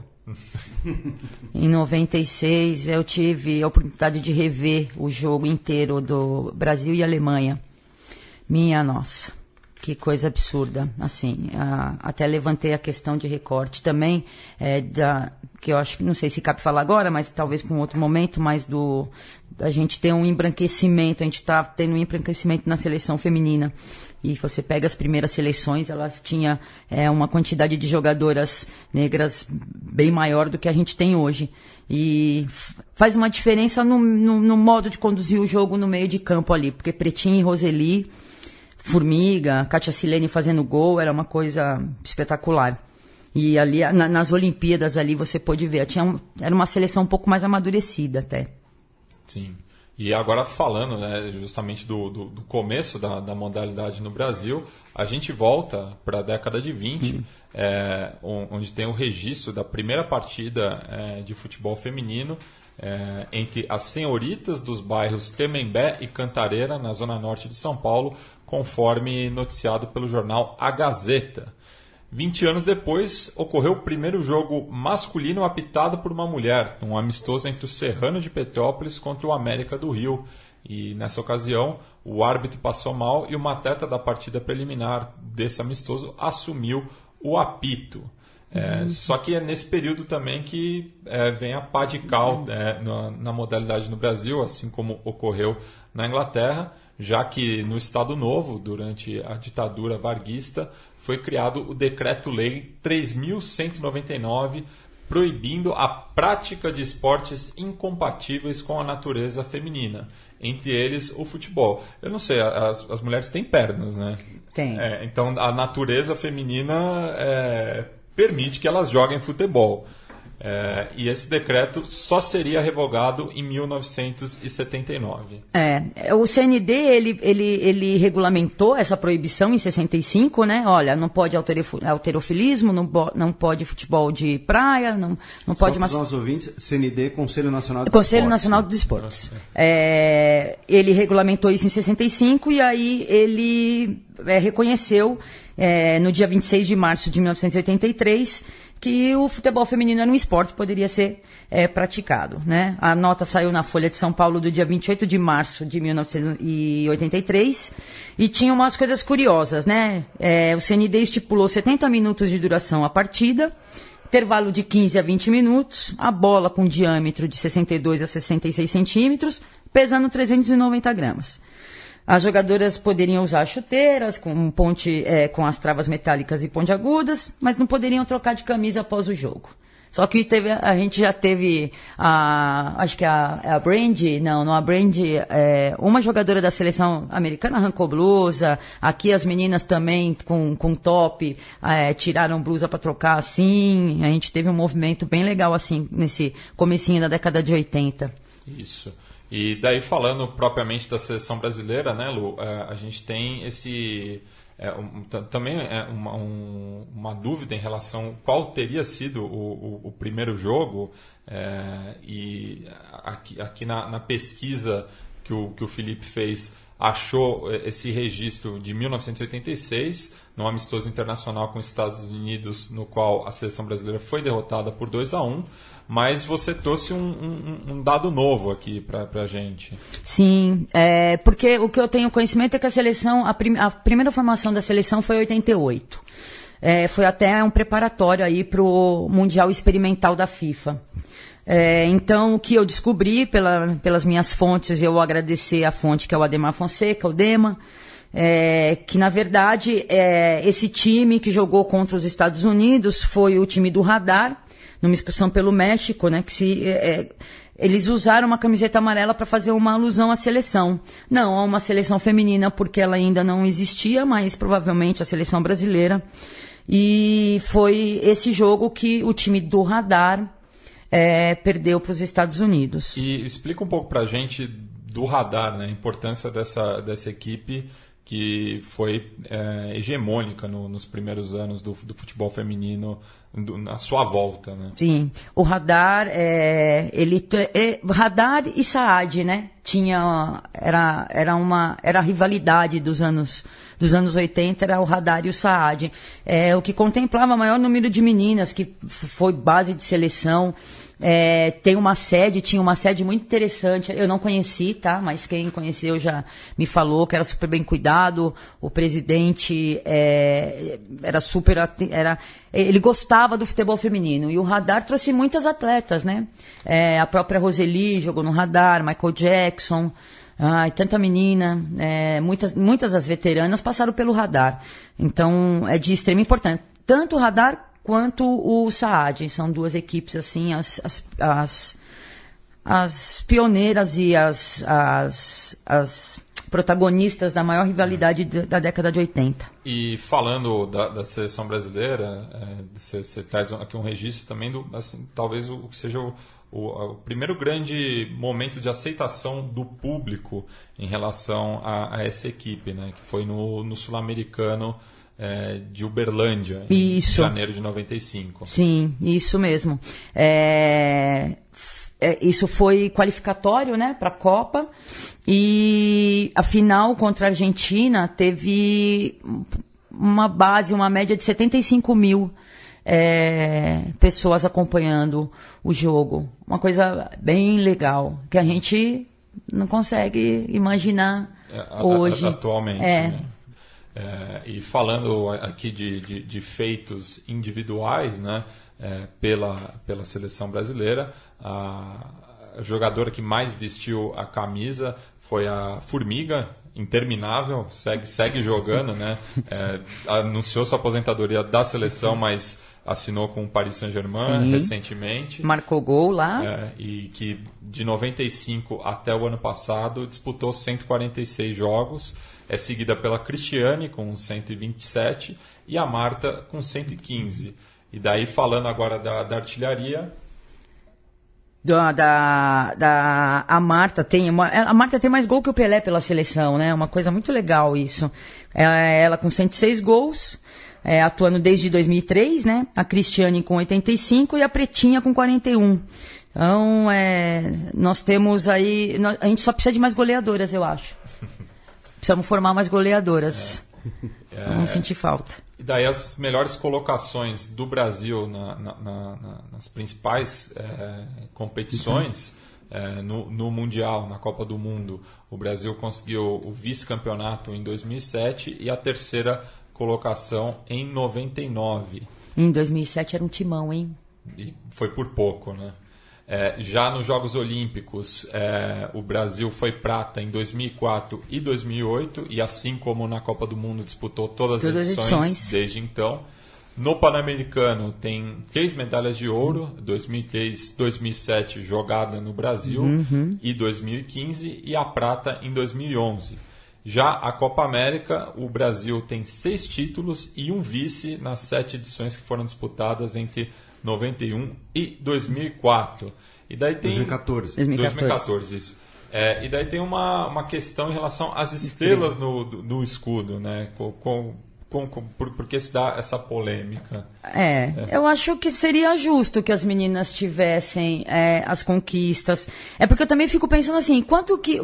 em 96 eu tive a oportunidade de rever o jogo inteiro do Brasil e Alemanha minha nossa, que coisa absurda. Assim, a, até levantei a questão de recorte também, é, da, que eu acho que não sei se cabe falar agora, mas talvez para um outro momento, mas do a gente ter um embranquecimento, a gente está tendo um embranquecimento na seleção feminina. E você pega as primeiras seleções, elas tinha é, uma quantidade de jogadoras negras bem maior do que a gente tem hoje. E faz uma diferença no, no, no modo de conduzir o jogo no meio de campo ali, porque Pretinha e Roseli Formiga, Katia Silene fazendo gol, era uma coisa espetacular. E ali, na, nas Olimpíadas ali, você pôde ver, tinha um, era uma seleção um pouco mais amadurecida até. Sim. E agora falando né, justamente do, do, do começo da, da, modalidade no Brasil, a gente volta para a década de 20, uhum. é, onde tem o registro da primeira partida é, de futebol feminino é, entre as senhoritas dos bairros Tremembé e Cantareira, na zona norte de São Paulo, conforme noticiado pelo jornal A Gazeta. 20 anos depois, ocorreu o primeiro jogo masculino apitado por uma mulher, um amistoso entre o Serrano de Petrópolis contra o América do Rio. E nessa ocasião, o árbitro passou mal e uma atleta da partida preliminar desse amistoso assumiu o apito. É, uhum. Só que é nesse período também que é, vem a pá de cal uhum. É, na, na modalidade no Brasil, assim como ocorreu na Inglaterra já que no Estado Novo, durante a ditadura varguista, foi criado o Decreto-Lei 3199, proibindo a prática de esportes incompatíveis com a natureza feminina, entre eles o futebol. Eu não sei, as, as mulheres têm pernas, né? Tem. É, então a natureza feminina é, permite que elas joguem futebol. É, e esse decreto só seria revogado em 1979. É, é, o CND ele, ele, ele regulamentou essa proibição em 65, né? Olha, não pode alterofilismo, não, não pode futebol de praia, não, não pode mais. Nossos ouvintes, CND Conselho Nacional de Conselho Esportes, Nacional de Esportes. Ah, é, ele regulamentou isso em 65 e aí ele é, reconheceu é, no dia 26 de março de 1983 que o futebol feminino era é um esporte, poderia ser é, praticado. Né? A nota saiu na Folha de São Paulo do dia 28 de março de 1983 e tinha umas coisas curiosas. Né? É, o CND estipulou 70 minutos de duração a partida, intervalo de 15 a 20 minutos, a bola com diâmetro de 62 a 66 centímetros, pesando 390 gramas. As jogadoras poderiam usar chuteiras com ponte é, com as travas metálicas e ponte agudas, mas não poderiam trocar de camisa após o jogo. Só que teve, a gente já teve a, acho que a, a Brand, não, não a Brand, é, uma jogadora da seleção americana arrancou blusa, aqui as meninas também com, com top, é, tiraram blusa para trocar assim, a gente teve um movimento bem legal assim, nesse comecinho da década de 80. Isso. E daí falando propriamente da seleção brasileira, né, Lu, é, a gente tem esse é, um, também é uma, um, uma, dúvida em relação qual teria sido o, o, o primeiro jogo é, e aqui, aqui na, na, pesquisa que o, que o Felipe fez achou esse registro de 1986 num amistoso internacional com os Estados Unidos no qual a seleção brasileira foi derrotada por 2 a 1 mas você trouxe um, um, um dado novo aqui para a gente. Sim, é, porque o que eu tenho conhecimento é que a seleção, a, prim, a primeira formação da seleção foi em 88. É, foi até um preparatório aí para o Mundial Experimental da FIFA. É, então, o que eu descobri pela, pelas minhas fontes, eu agradecer a fonte que é o Ademar Fonseca, o Dema, é, que na verdade é, esse time que jogou contra os Estados Unidos foi o time do radar, numa expulsão pelo México, né? Que se, é, é eles usaram uma camiseta amarela para fazer uma alusão à seleção. Não a uma seleção feminina, porque ela ainda não existia, mas provavelmente a seleção brasileira. E foi esse jogo que o time do Radar é, perdeu para os Estados Unidos. E explica um pouco para a gente do Radar, né? a importância dessa, dessa equipe que foi é, hegemônica no, nos primeiros anos do, do futebol feminino na sua volta, né? Sim, o radar é ele é, radar e SAAD, né? tinha era, era uma era a rivalidade dos anos dos anos 80 era o Radar e o Saad é, o que contemplava maior número de meninas que foi base de seleção é, tem uma sede, tinha uma sede muito interessante. Eu não conheci, tá? Mas quem conheceu já me falou que era super bem cuidado. O presidente é, era super. Era, ele gostava do futebol feminino. E o radar trouxe muitas atletas, né? É, a própria Roseli jogou no radar, Michael Jackson. Jackson. Ai, tanta menina, é, muitas, muitas das veteranas passaram pelo radar. Então, é de extrema importância. Tanto o radar quanto o Saad. São duas equipes, assim, as, as, as, as pioneiras e as, as, as protagonistas da maior rivalidade da década de 80. E falando da, da seleção brasileira, é, você, você, traz aqui um registro também do, assim, talvez o que seja o, o, o, primeiro grande momento de aceitação do público em relação a, a essa equipe, né? que foi no, no Sul-Americano é, de Uberlândia, em isso. janeiro de 95. Sim, isso mesmo. É... É, isso foi qualificatório né, para a Copa. E a final contra a Argentina teve uma base, uma média de 75 mil é, pessoas acompanhando o jogo. Uma coisa bem legal, que a gente não consegue imaginar hoje. É, a, a, atualmente. É. Né? É, e falando aqui de, de, de feitos individuais né, é, pela, pela seleção brasileira, a jogadora que mais vestiu a camisa foi a Formiga, interminável, segue, segue jogando, né? É, anunciou sua aposentadoria da seleção, mas assinou com o Paris Saint-Germain recentemente. Marcou gol lá. É, e que de 95 até o ano passado disputou 146 jogos. É seguida pela Cristiane com 127 e a Marta com 115. E daí, falando agora da, da artilharia, da, da, da a Marta tem uma, é, a Marta tem mais gol que o Pelé pela seleção, né? Uma coisa muito legal isso. Ela, ela com 106 gols, é, atuando desde 2003, né? A Cristiane com 85 e a Pretinha com 41. Então, é, nós temos aí, nós, a gente só precisa de mais goleadoras, eu acho. Precisamos formar mais goleadoras. É. Vamos sentir falta. E daí as melhores colocações do Brasil na, na, na, nas principais é, competições uhum. é, no, no, Mundial, na Copa do Mundo. O Brasil conseguiu o vice-campeonato em 2007 e a terceira colocação em 99. Em 2007 era um timão, hein? E foi por pouco, né? É, já nos Jogos Olímpicos, é, o Brasil foi prata em 2004 e 2008, e assim como na Copa do Mundo disputou todas, todas as edições, edições, desde então. No Pan-Americano tem três medalhas de ouro, 2003, 2007 jogada no Brasil uhum. e 2015 e a prata em 2011. Já a Copa América, o Brasil tem seis títulos e um vice nas sete edições que foram disputadas entre 91 e 2004. E daí tem 2014. 2014, 2014 isso. É, e daí tem uma, uma questão em relação às estrelas no, no escudo, né? Com, com, com, por, por que se dá essa polêmica? É, é, eu acho que seria justo que as meninas tivessem é, as conquistas. É porque eu também fico pensando assim, quanto que,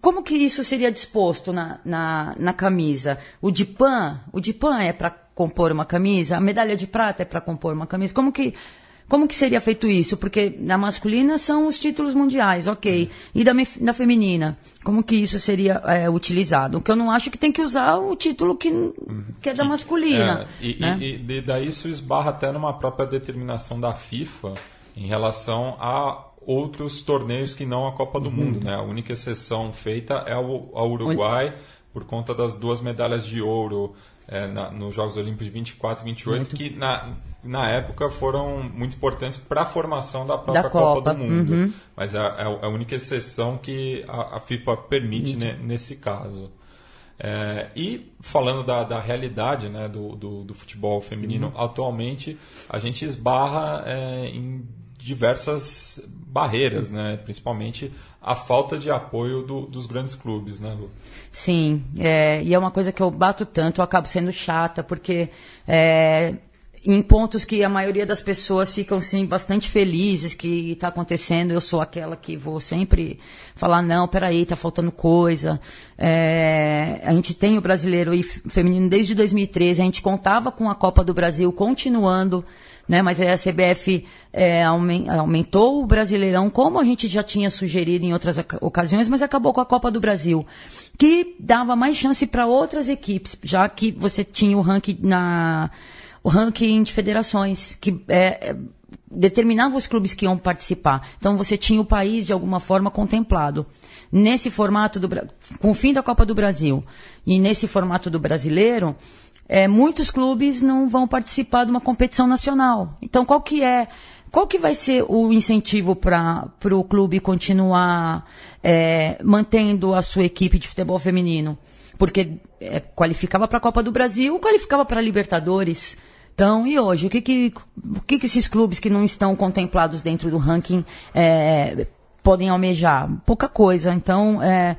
como que isso seria disposto na, na, na camisa? O de pan, o de pan é para compor uma camisa? A medalha de prata é para compor uma camisa? Como que como que seria feito isso? Porque na masculina são os títulos mundiais, ok. Uhum. E da, da feminina, como que isso seria é, utilizado? porque eu não acho é que tem que usar o título que, uhum. que é da masculina. É, e, né? e, e, daí isso esbarra até numa própria determinação da FIFA em relação a outros torneios que não a Copa do uhum. Mundo. Né? A única exceção feita é o, a Uruguai, por conta das duas medalhas de ouro é, na, nos Jogos Olímpicos de 24 e 28, muito. que na, na época foram muito importantes para a formação da própria da Copa. Copa. do Mundo. Uhum. Mas é, é, é, a única exceção que a, a FIFA permite né, nesse caso. É, e falando da, da realidade né, do, do, do futebol feminino uhum. atualmente, a gente esbarra é, em diversas barreiras, né? principalmente a falta de apoio do, dos grandes clubes, né, Lu? Sim, é, e é uma coisa que eu bato tanto, eu acabo sendo chata, porque é, em pontos que a maioria das pessoas ficam assim, bastante felizes que está acontecendo, eu sou aquela que vou sempre falar, não, peraí, está faltando coisa. É, a gente tem o brasileiro e feminino desde 2013, a gente contava com a Copa do Brasil continuando né? Mas a CBF é, aumentou o Brasileirão, como a gente já tinha sugerido em outras ocasiões, mas acabou com a Copa do Brasil, que dava mais chance para outras equipes, já que você tinha o ranking na o ranking de federações, que é, é, determinava os clubes que iam participar. Então você tinha o país de alguma forma contemplado. Nesse formato do com o fim da Copa do Brasil e nesse formato do Brasileiro, é, muitos clubes não vão participar de uma competição nacional. Então, qual que é, qual que vai ser o incentivo para o clube continuar é, mantendo a sua equipe de futebol feminino? Porque é, qualificava para a Copa do Brasil, qualificava para a Libertadores. Então, e hoje, o que que, o que que esses clubes que não estão contemplados dentro do ranking é, podem almejar? Pouca coisa. Então, é,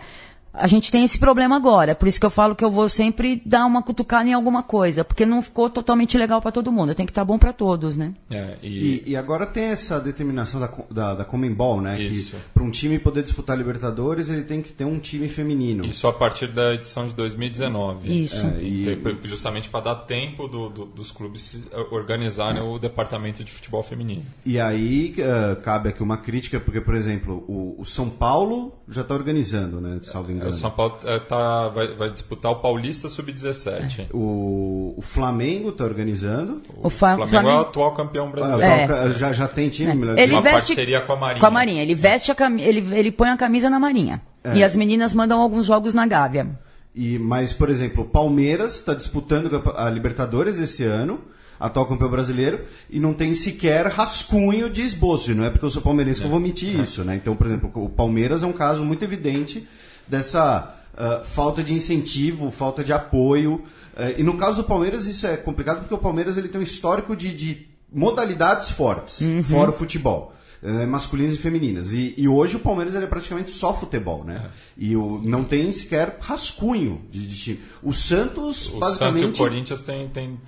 a gente tem esse problema agora. Por isso que eu falo que eu vou sempre dar uma cutucada em alguma coisa, porque não ficou totalmente legal para todo mundo. Tem que estar tá bom para todos, né? É, e... E, e... agora tem essa determinação da, da, da Comembol, né? Isso. Que para um time poder disputar Libertadores, ele tem que ter um time feminino. Isso a partir da edição de 2019. Isso. É, e... Justamente para dar tempo do, do, dos clubes eh, organizarem é. o departamento de futebol feminino. E aí uh, cabe aqui uma crítica, porque, por exemplo, o, o São Paulo já está organizando, né? Salvo engano engano. O São Paulo é, tá, vai, vai disputar o Paulista Sub-17. É. O, o, Flamengo está organizando. O, o Flamengo, Flamengo, é o atual campeão brasileiro. É. Já, já tem time. É. Ele uma veste, parceria com a Marinha. Com a Marinha. Ele, é. veste a cam... ele, ele põe a camisa na Marinha. É. E as meninas mandam alguns jogos na Gávea. E, mas, por exemplo, o Palmeiras está disputando a Libertadores esse ano atual campeão brasileiro, e não tem sequer rascunho de esboço. E não é porque eu sou palmeirense é. que eu vou mentir é. isso, né? Então, por exemplo, o Palmeiras é um caso muito evidente dessa uh, falta de incentivo, falta de apoio. Uh, e no caso do Palmeiras isso é complicado porque o Palmeiras ele tem um histórico de, de modalidades fortes, uhum. fora o futebol eh, masculinas e femininas. E, e, hoje o Palmeiras ele é praticamente só futebol, né? É. E o, não tem sequer rascunho de, de time. O Santos, o basicamente. Santos e o Corinthians tem. tem...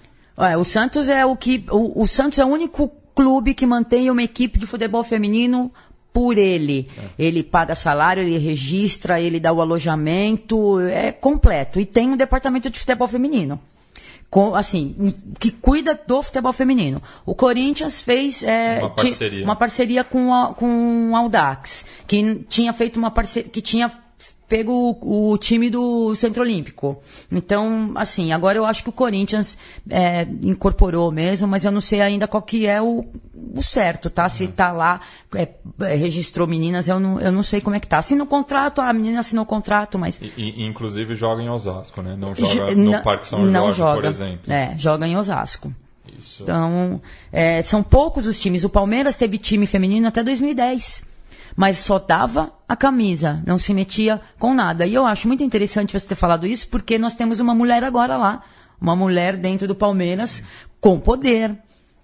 o Santos é o que. O, o Santos é o único clube que mantém uma equipe de futebol feminino por ele. É. Ele paga salário, ele registra, ele dá o alojamento, é completo. E tem um departamento de futebol feminino. Com, assim, que cuida do futebol feminino. O Corinthians fez é, uma, parceria. uma, parceria. com a, com o Audax, que tinha feito uma parceria, que tinha pego o, o, time do Centro Olímpico. Então, assim, agora eu acho que o Corinthians é, incorporou mesmo, mas eu não sei ainda qual que é o, o certo, tá? Se tá lá, é, é registrou meninas, eu não, eu não sei como é que tá. Assinou contrato, a menina assinou contrato, mas... E, e, inclusive joga em Osasco, né? Não joga no não, Parque São Jorge, joga, por exemplo. É, joga em Osasco. Isso. Então, é, são poucos os times. O Palmeiras teve time feminino até 2010 mas só dava a camisa, não se metia com nada. E eu acho muito interessante você ter falado isso, porque nós temos uma mulher agora lá, uma mulher dentro do Palmeiras com poder.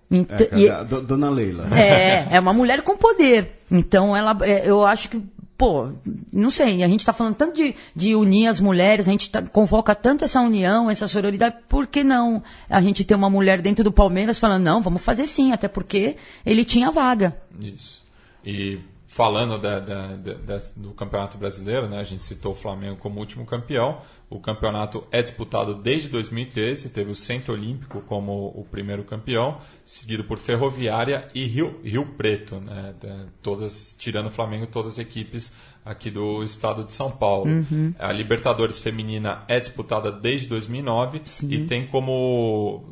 Então, é, e, Dona Leila. É, é uma mulher com poder. Então ela, é, eu acho que pô, não sei, a gente está falando tanto de, de unir as mulheres, a gente tá, convoca tanto essa união, essa sororidade, por que não a gente ter uma mulher dentro do Palmeiras falando, não, vamos fazer sim, até porque ele tinha vaga. Isso. E falando da, da, da, do Campeonato Brasileiro, né? a gente citou o Flamengo como último campeão. O campeonato é disputado desde 2013, teve o Centro Olímpico como o primeiro campeão, seguido por Ferroviária e Rio, Rio Preto, né? todas, tirando o Flamengo, todas as equipes aqui do estado de São Paulo. Uhum. A Libertadores Feminina é disputada desde 2009 Sim. e tem como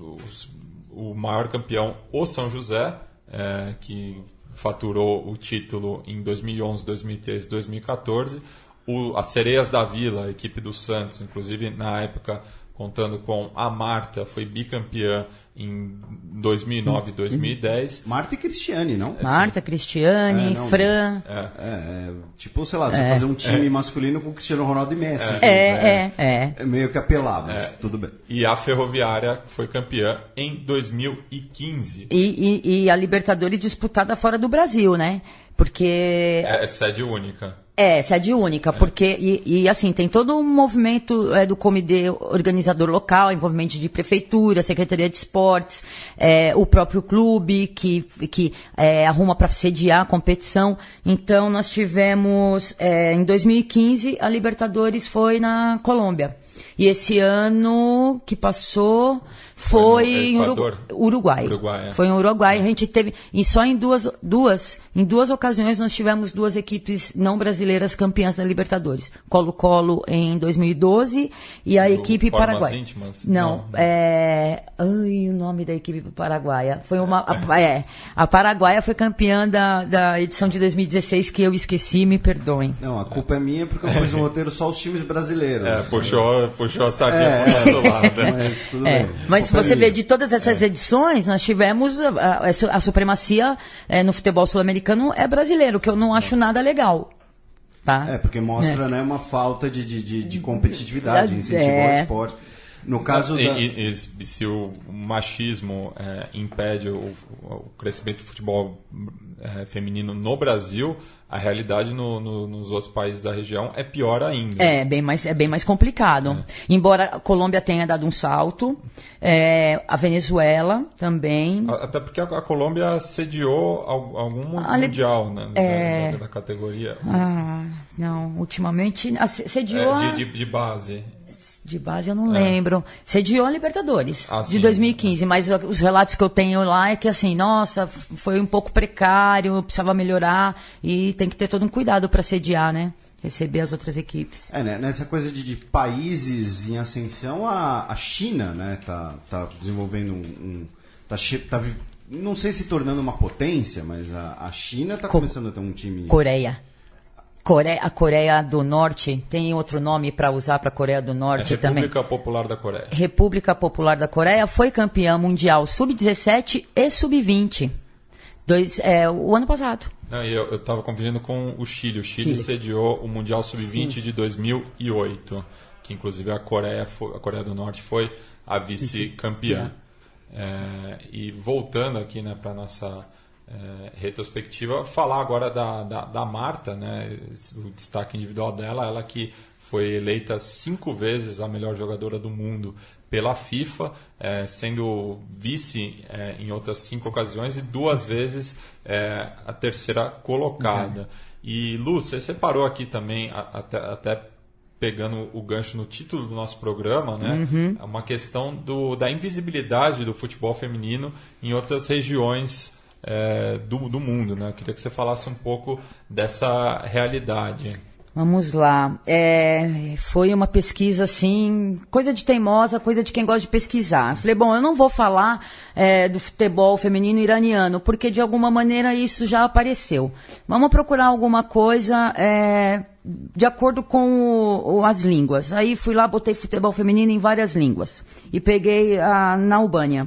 o maior campeão o São José, é, que faturou o título em 2011, 2013, 2014. O, as Sereias da Vila, a equipe do Santos, inclusive na época contando com a Marta, foi bicampeã em 2009 2010. Uhum. Marta e Cristiane, não? É, Marta, sim. Cristiane, é, não, Fran. É. É, é. tipo, sei lá, você fazer um time masculino com Cristiano Ronaldo e Messi. É, é, é, é. meio que apelar, mas tudo bem. E a Ferroviária foi campeã em 2015. E, e, e a Libertadores disputada fora do Brasil, né? Porque. É sede única. É, sede é única, é. porque, e, e, assim, tem todo um movimento é, do comitê organizador local, envolvimento de prefeitura, secretaria de esportes, é, o próprio clube que, que é, arruma para sediar a competição. Então, nós tivemos, é, em 2015, a Libertadores foi na Colômbia. E esse ano que passou foi, foi em Uruguai. Uruguai é. Foi em Uruguai. É. A gente teve. E só em duas, duas, em duas ocasiões nós tivemos duas equipes não brasileiras campeãs da Libertadores. Colo-Colo em 2012 e a equipe Paraguai. Não, não. É... Ai, o nome da equipe paraguaia. Foi uma. É. A, é. A Paraguaia foi campeã da, da edição de 2016 que eu esqueci, me perdoem. Não, a culpa é minha porque eu fiz um roteiro só os times brasileiros. É, puxou puxou a sardinha é, lado. Né? Mas, tudo é. bem. mas se você vê de todas essas é. edições, nós tivemos a, a supremacia é, no futebol sul-americano é brasileiro, que eu não acho nada legal. Tá? É, porque mostra é. Né, uma falta de, de, de, de competitividade, é. incentivo ao esporte. No caso da... e, e, se o machismo é, impede o, o, crescimento do futebol feminino no Brasil, a realidade no, no, nos outros países da região é pior ainda. É, bem mais, é bem mais complicado. É. Embora a Colômbia tenha dado um salto, é, a Venezuela também. Até porque a, a Colômbia sediou algum a mundial né, é... da, da, categoria. Ah, não, ultimamente ah, sediou. É, de, de, de base. De base eu não é. lembro. Sediou é a Libertadores ah, de sim. 2015, mas os relatos que eu tenho lá é que assim, nossa, foi um pouco precário, precisava melhorar e tem que ter todo um cuidado para sediar, né? Receber as outras equipes. É, né? Nessa coisa de, de países em ascensão, a, a China, né, tá, tá desenvolvendo um. um tá, tá, não sei se tornando uma potência, mas a, a China está começando a ter um time. Coreia. Coreia, a Coreia do Norte tem outro nome para usar para a Coreia do é Norte é também. República Popular da Coreia. República Popular da Coreia foi campeã mundial sub-17 e sub-20. Dois, é, o ano passado. Não, eu estava convivendo com o Chile. O Chile, Chile. sediou o Mundial Sub-20 de 2008, que inclusive a Coreia, foi, a Coreia do Norte foi a vice-campeã. é, e voltando aqui né, para nossa é, retrospectiva, falar agora da, da, da, Marta, né? o destaque individual dela, ela que foi eleita cinco vezes a melhor jogadora do mundo pela FIFA, é, sendo vice é, em outras cinco ocasiões e duas vezes é, a terceira colocada. Uhum. E Lu, você separou aqui também, até, até pegando o gancho no título do nosso programa, né? Uhum. É uma questão do, da invisibilidade do futebol feminino em outras regiões é, do, do mundo. Né? Eu queria que você falasse um pouco dessa realidade. Vamos lá. É, foi uma pesquisa assim, coisa de teimosa, coisa de quem gosta de pesquisar. falei, bom, eu não vou falar é, do futebol feminino iraniano, porque de alguma maneira isso já apareceu. Vamos procurar alguma coisa é, de acordo com o, o, as línguas. Aí fui lá, botei futebol feminino em várias línguas e peguei a, na Albânia.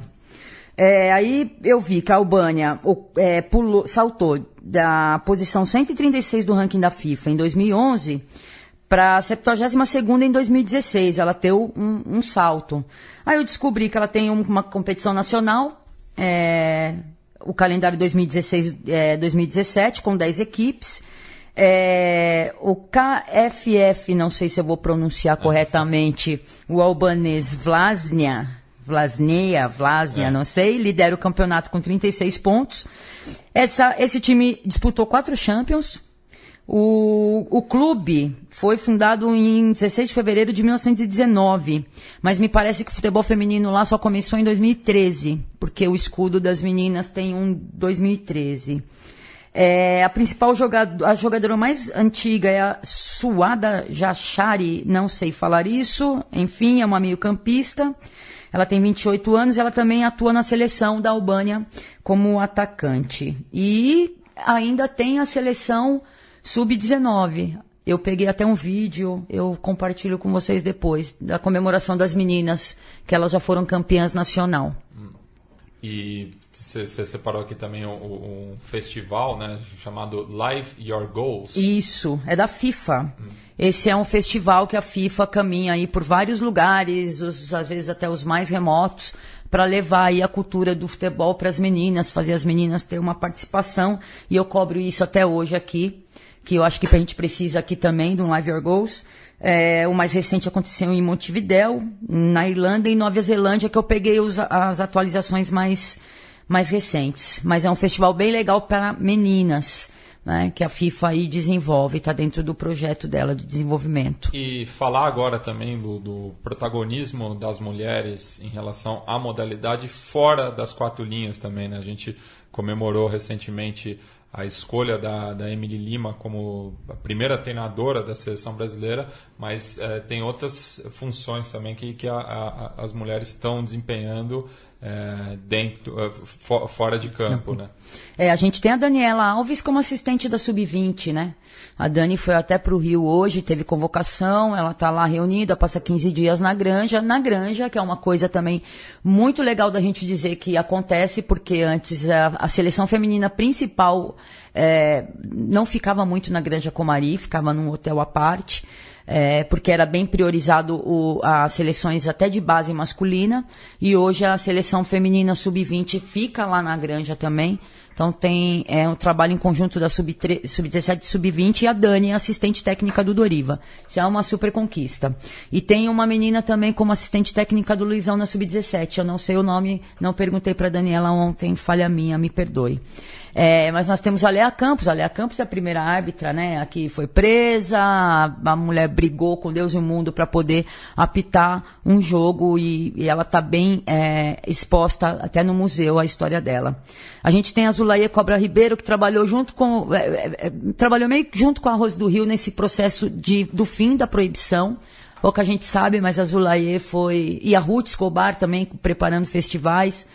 É, aí eu vi que a Albânia é, pulou, saltou da posição 136 do ranking da FIFA em 2011 para a 72 em 2016. Ela teu um, um, salto. Aí eu descobri que ela tem uma competição nacional, é, o calendário 2016, é, 2017, com 10 equipes. É, o KFF, não sei se eu vou pronunciar ah, corretamente, o albanês Vlasnia Vlasnia, Vlasnia, é. não sei, lidera o campeonato com 36 pontos. Essa, esse time disputou quatro Champions. O, o clube foi fundado em 16 de fevereiro de 1919, mas me parece que o futebol feminino lá só começou em 2013, porque o escudo das meninas tem um 2013. É, a principal jogadora, a jogadora mais antiga é a Suada Jachari, não sei falar isso, enfim, é uma meio-campista. Ela tem 28 anos, ela também atua na seleção da Albânia como atacante. E ainda tem a seleção sub-19. Eu peguei até um vídeo, eu compartilho com vocês depois, da comemoração das meninas, que elas já foram campeãs nacional. E você separou aqui também um, um, festival, né, chamado Live Your Goals. Isso, é da FIFA. Hum. Esse é um festival que a FIFA caminha aí por vários lugares, os, às vezes até os mais remotos, para levar aí a cultura do futebol para as meninas, fazer as meninas ter uma participação. E eu cobro isso até hoje aqui, que eu acho que a gente precisa aqui também de um Live Your Goals. É, o mais recente aconteceu em Montevidéu, na Irlanda e Nova Zelândia, que eu peguei os, as atualizações mais, mais recentes. Mas é um festival bem legal para meninas né, que a FIFA aí desenvolve, está dentro do projeto dela de desenvolvimento. E falar agora também do, do, protagonismo das mulheres em relação à modalidade fora das quatro linhas também, né? A gente comemorou recentemente a escolha da, da Emily Lima como a primeira treinadora da seleção brasileira, mas é, tem outras funções também que, que a, a, as mulheres estão desempenhando é, dentro, é, for, fora de campo, né? É, a gente tem a Daniela Alves como assistente da Sub-20, né? A Dani foi até para o Rio hoje, teve convocação, ela está lá reunida, passa 15 dias na granja. Na granja, que é uma coisa também muito legal da gente dizer que acontece, porque antes a, a seleção feminina principal é, não ficava muito na granja Comari, ficava num hotel à parte é, porque era bem priorizado o, as seleções até de base masculina, e hoje a seleção feminina sub-20 fica lá na granja também. Então tem é, um trabalho em conjunto da sub-17 sub e sub-20 e a Dani, assistente técnica do Doriva. Isso é uma super conquista. E tem uma menina também como assistente técnica do Luizão na sub-17. Eu não sei o nome, não perguntei para Daniela ontem, falha minha, me perdoe. É, mas nós temos a Lea Campos. A Lea Campos é a primeira árbitra, né? A que foi presa, a mulher brigou com Deus e o mundo para poder apitar um jogo e, e ela está bem é, exposta até no museu a história dela. A gente tem a Zulaia Cobra Ribeiro, que trabalhou junto com. É, é, é trabalhou meio junto com a Rose do Rio nesse processo de, do fim da proibição Pouca a gente sabe, mas a Zulaie foi. E a Ruth Escobar também, preparando festivais.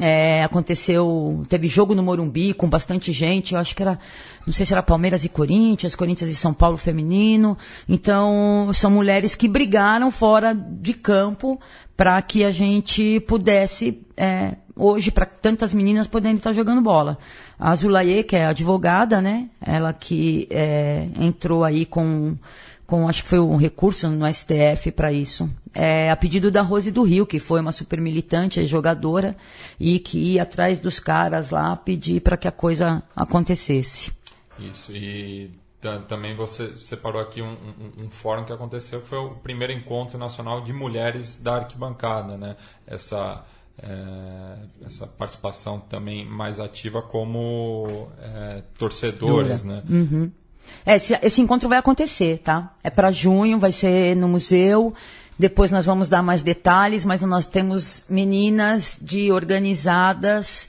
É, aconteceu, teve jogo no Morumbi com bastante gente, eu acho que era, não sei se era Palmeiras e Corinthians, Corinthians e São Paulo feminino. Então, são mulheres que brigaram fora de campo para que a gente pudesse, é, hoje, para tantas meninas poderem estar jogando bola. A Zulaye, que é advogada, né? Ela que é, entrou aí com, com, acho que foi um recurso no STF para isso é, a pedido da Rose do Rio, que foi uma super militante, jogadora, e que ia atrás dos caras lá pedir para que a coisa acontecesse. Isso, e também você separou aqui um, um, um, fórum que aconteceu, que foi o primeiro encontro nacional de mulheres da arquibancada, né? Essa, é, essa participação também mais ativa como é, torcedoras, Dura. né? Uhum. É, esse, esse encontro vai acontecer, tá? É para junho, vai ser no museu. Depois nós vamos dar mais detalhes, mas nós temos meninas de organizadas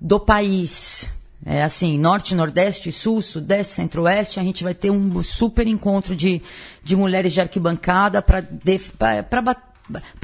do país. É assim, norte, nordeste, sul, sudeste, centro-oeste, a gente vai ter um super encontro de, de mulheres de arquibancada para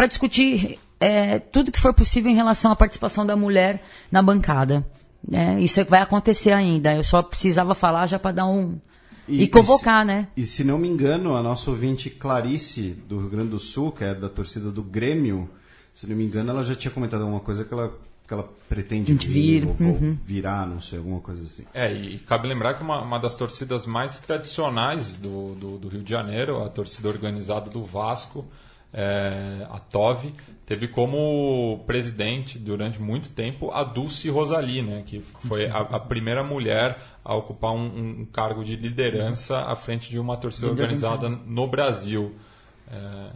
discutir é, tudo que for possível em relação à participação da mulher na bancada. É, isso é vai acontecer ainda. Eu só precisava falar já para dar um, e, e convocar, e se, né? E se não me engano, a nossa ouvinte Clarice, do Rio Grande do Sul, que é da torcida do Grêmio, se não me engano, ela já tinha comentado alguma coisa que ela, que ela pretende vir, vir ou, uhum. virar, não sei, alguma coisa assim. É, e, cabe lembrar que uma, uma, das torcidas mais tradicionais do, do, do Rio de Janeiro, a torcida organizada do Vasco, é, a TOV, teve como presidente durante muito tempo a Dulce Rosalina, né, que foi a, a primeira mulher a ocupar um, um, cargo de liderança à frente de uma torcida organizada no Brasil. É,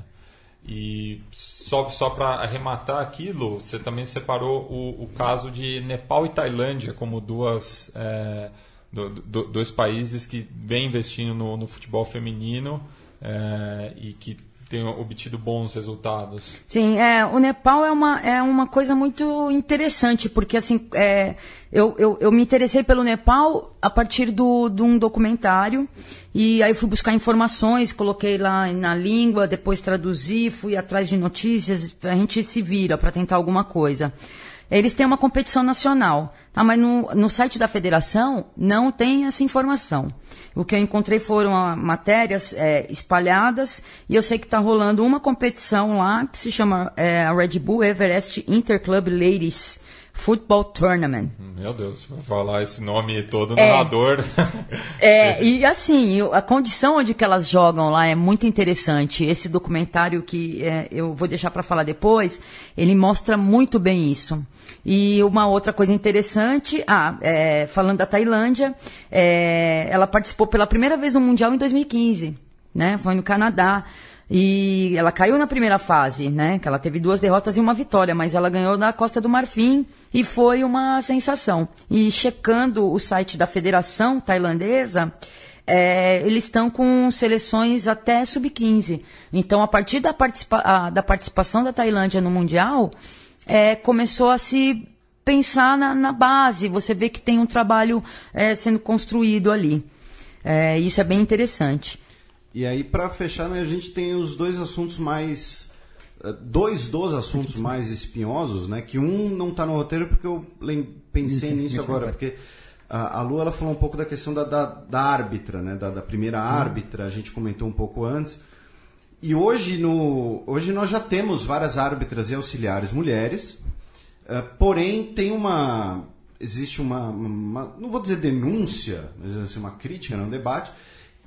e só, só para arrematar aquilo, você também separou o, o, caso de Nepal e Tailândia como duas é, do, do, dois países que vêm investindo no, no futebol feminino é, e que tenha obtido bons resultados. Sim, é, o Nepal é uma, é uma coisa muito interessante, porque assim, é, eu, eu, eu me interessei pelo Nepal a partir do, de um documentário, e aí fui buscar informações, coloquei lá na língua, depois traduzi, fui atrás de notícias, a gente se vira para tentar alguma coisa. Eles têm uma competição nacional, tá? mas no, no site da federação não tem essa informação. O que eu encontrei foram ah, matérias é, espalhadas e eu sei que está rolando uma competição lá que se chama é, a Red Bull Everest Interclub Ladies. Football Tournament. Hum, meu Deus, falar esse nome todo é, narrador. É, e assim, a condição onde que elas jogam lá é muito interessante. Esse documentário que é, eu vou deixar para falar depois, ele mostra muito bem isso. E uma outra coisa interessante, ah, é, falando da Tailândia, é, ela participou pela primeira vez no Mundial em 2015. Né? Foi no Canadá. E ela caiu na primeira fase, né? Que ela teve duas derrotas e uma vitória, mas ela ganhou na Costa do Marfim e foi uma sensação. E checando o site da Federação Tailandesa, é, eles estão com seleções até sub-15. Então, a partir da, participa a, da participação da Tailândia no Mundial, é, começou a se pensar na, na, base. Você vê que tem um trabalho é, sendo construído ali. É, isso é bem interessante. E aí, para fechar, né, a gente tem os dois assuntos mais. Eh, dois dos assuntos mais espinhosos, né? Que um não está no roteiro porque eu pensei nisso, agora. Porque a, a Lu ela falou um pouco da questão da, da, da árbitra, né? Da, da primeira hum. árbitra, a gente comentou um pouco antes. E hoje, no, hoje nós já temos várias árbitras e auxiliares mulheres, uh, porém tem uma. Existe uma, uma, Não vou dizer denúncia, mas assim, uma crítica, né, um debate,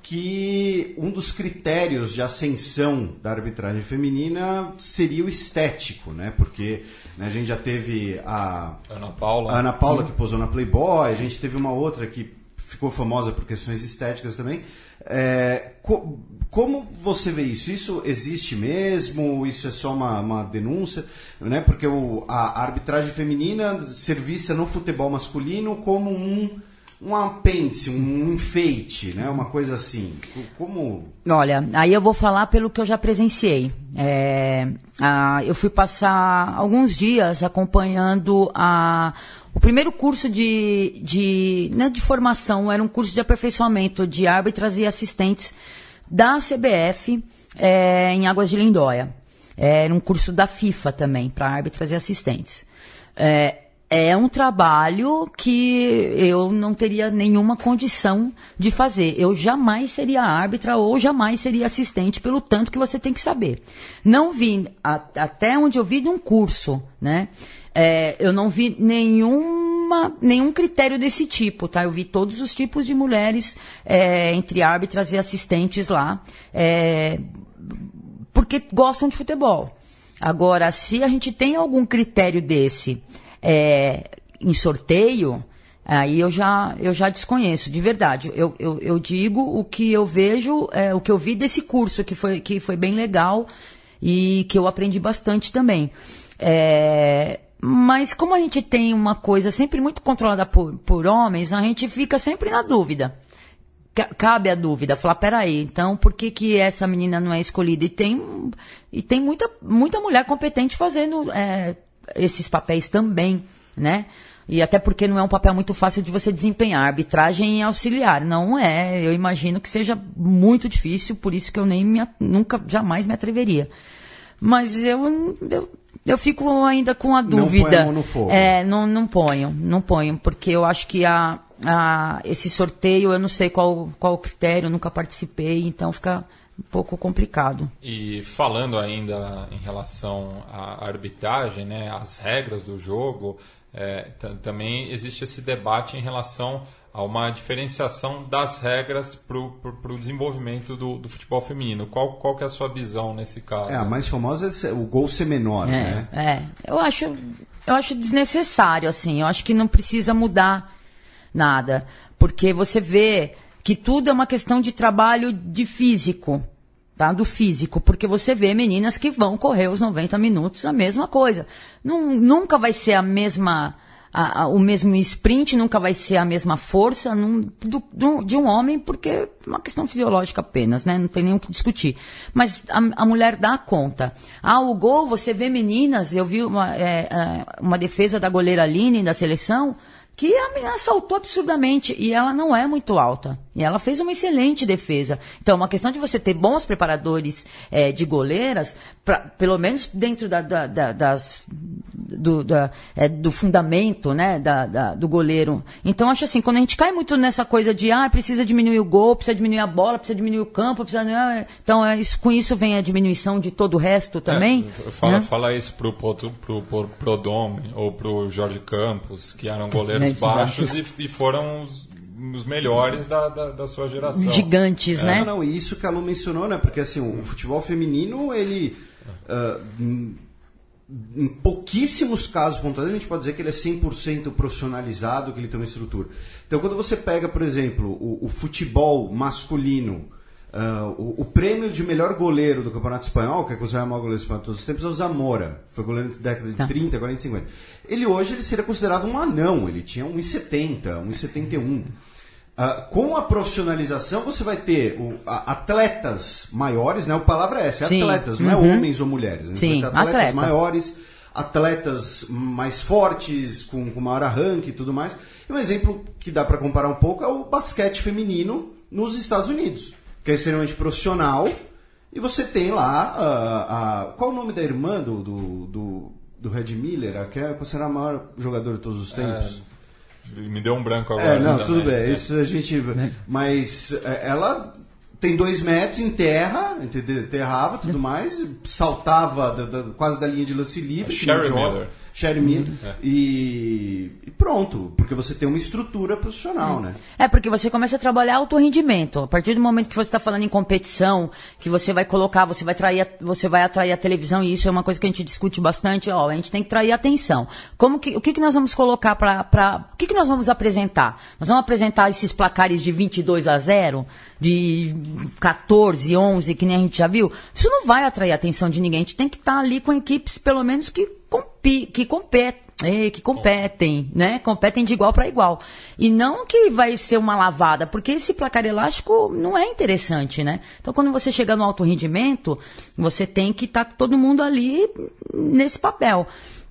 que um dos critérios de ascensão da arbitragem feminina seria o estético, né? Porque né, a gente já teve a Ana Paula, a Ana Paula que posou na Playboy, a gente teve uma outra que ficou famosa por questões estéticas também. É, co como você vê isso? Isso existe mesmo? Isso é só uma, uma denúncia? Né? Porque o, a, a arbitragem feminina serviça no futebol masculino como um um apêndice, um enfeite, né? Uma coisa assim. Como. Olha, aí eu vou falar pelo que eu já presenciei. É, a, eu fui passar alguns dias acompanhando a, o primeiro curso de, de, né, de formação, era um curso de aperfeiçoamento de árbitras e assistentes da CBF é, em Águas de Lindóia. É, era um curso da FIFA também, para árbitras e assistentes. É, é um trabalho que eu não teria nenhuma condição de fazer. Eu jamais seria árbitra ou jamais seria assistente, pelo tanto que você tem que saber. Não vi a, até onde eu vi de um curso, né? É, eu não vi nenhuma, nenhum critério desse tipo, tá? Eu vi todos os tipos de mulheres é, entre árbitras e assistentes lá, é, porque gostam de futebol. Agora, se a gente tem algum critério desse é, em sorteio, aí eu já, eu já desconheço, de verdade. Eu, eu, eu digo o que eu vejo, é, o que eu vi desse curso, que foi, que foi bem legal e que eu aprendi bastante também. É, mas como a gente tem uma coisa sempre muito controlada por, por homens, a gente fica sempre na dúvida cabe a dúvida, falar, peraí, então por que que essa menina não é escolhida? E tem, e tem muita, muita mulher competente fazendo, é, esses papéis também, né? E até porque não é um papel muito fácil de você desempenhar. Arbitragem auxiliar, não é. Eu imagino que seja muito difícil, por isso que eu nem me, nunca, jamais me atreveria. Mas eu, eu, eu fico ainda com a dúvida. Não põe no fogo. É, não, não ponho, não ponho, porque eu acho que a, a, esse sorteio, eu não sei qual, qual o critério, nunca participei, então fica um pouco complicado. E falando ainda em relação à arbitragem, né, as regras do jogo, é, também existe esse debate em relação a uma diferenciação das regras para o desenvolvimento do, do, futebol feminino. Qual, qual que é a sua visão nesse caso? É, a mais famosa é o gol ser menor, é, né? É, eu acho, eu acho desnecessário, assim. Eu acho que não precisa mudar nada. Porque você vê que tudo é uma questão de trabalho de físico, tá? Do físico, porque você vê meninas que vão correr os 90 minutos a mesma coisa. Num, nunca vai ser a mesma a, a, o mesmo sprint, nunca vai ser a mesma força num, do, do, de um homem, porque é uma questão fisiológica apenas, né? Não tem nem o que discutir. Mas a, a, mulher dá conta. Ah, o gol, você vê meninas, eu vi uma, é, é uma defesa da goleira Aline da seleção, que a menina saltou absurdamente e ela não é muito alta. E ela fez uma excelente defesa. Então, é uma questão de você ter bons preparadores é, de goleiras, pra, pelo menos dentro da, da, da, das, do, é, do, fundamento né, do goleiro. Então, acho assim, quando a gente cai muito nessa coisa de ah, precisa diminuir o gol, precisa diminuir a bola, precisa diminuir o campo, precisa. Ah, então, é, isso, com isso vem a diminuição de todo o resto é, também. fala, né? fala isso pro, pro, pro, pro, pro Dome ou pro Jorge Campos, que eram goleiros baixos e, e foram os os melhores da, da, da sua geração. Gigantes, é. né? Não, não, e isso que a Lu mencionou, né? Porque assim, o futebol feminino, ele. Uh, em pouquíssimos casos pontuais, a gente pode dizer que ele é 100% profissionalizado, que ele tem uma estrutura. Então, quando você pega, por exemplo, o, o futebol masculino, uh, o, o, prêmio de melhor goleiro do Campeonato Espanhol, que é considerado o maior goleiro espanhol de todos os tempos, é o Zamora. Foi goleiro da década de tá. 30, 40, 50. Ele hoje ele seria considerado um anão, ele tinha 1,70, 1,71. Uh, com a profissionalização, você vai ter o, a, atletas maiores, né? A palavra é essa, é atletas, não é uhum. é homens ou mulheres. Né? Sim, atletas atleta. maiores, atletas mais fortes, com, com maior arranque e tudo mais. E um exemplo que dá para comparar um pouco é o basquete feminino nos Estados Unidos, que é extremamente profissional. E você tem lá a, ah, a ah, qual o nome da irmã do, do, do, do Red Miller? A que é considerada a maior jogador de todos os é, tempos? É... Me deu um branco é, agora. É, não, né? tudo bem. É. Isso a gente. Né? Mas é, ela tem dois metros em terra, enterrava tudo né? mais, saltava da, da, quase da linha de lance livre. Sherry Miller share uhum. é. é. E, e, pronto, porque você tem uma estrutura profissional, uhum. né? É, porque você começa a trabalhar alto rendimento. A partir do momento que você está falando em competição, que você vai colocar, você vai, trair, você vai atrair a televisão, e isso é uma coisa que a gente discute bastante, ó, a gente tem que trair a atenção. Como que, o que, que nós vamos colocar para... O que, que nós vamos apresentar? Nós vamos apresentar esses placares de 22 a 0, de 14, 11, que nem a gente já viu? Isso não vai atrair a atenção de ninguém. A gente tem que estar tá ali com equipes, pelo menos, que compi, que competem é, que competem, né? Competem de igual para igual. E não que vai ser uma lavada, porque esse placar elástico não é interessante, né? Então, quando você chega no alto rendimento, você tem que estar tá todo mundo ali nesse papel.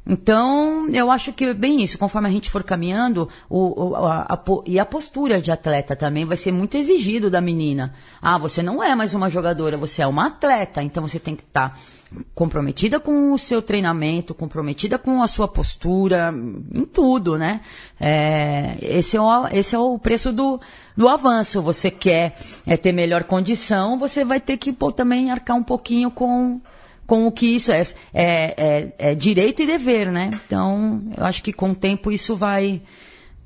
Então, eu acho que é bem isso. Conforme a gente for caminhando, o, a, a, e a postura de atleta também vai ser muito exigido da menina. Ah, você não é mais uma jogadora, você é uma atleta, então você tem que estar. Tá comprometida com o seu treinamento, comprometida com a sua postura, em tudo, né? É, esse, é o, esse é o preço do, do avanço. Você quer é, ter melhor condição, você vai ter que pô, também arcar um pouquinho com, com o que isso é, é, é, é direito e dever, né? Então, eu acho que com o tempo isso vai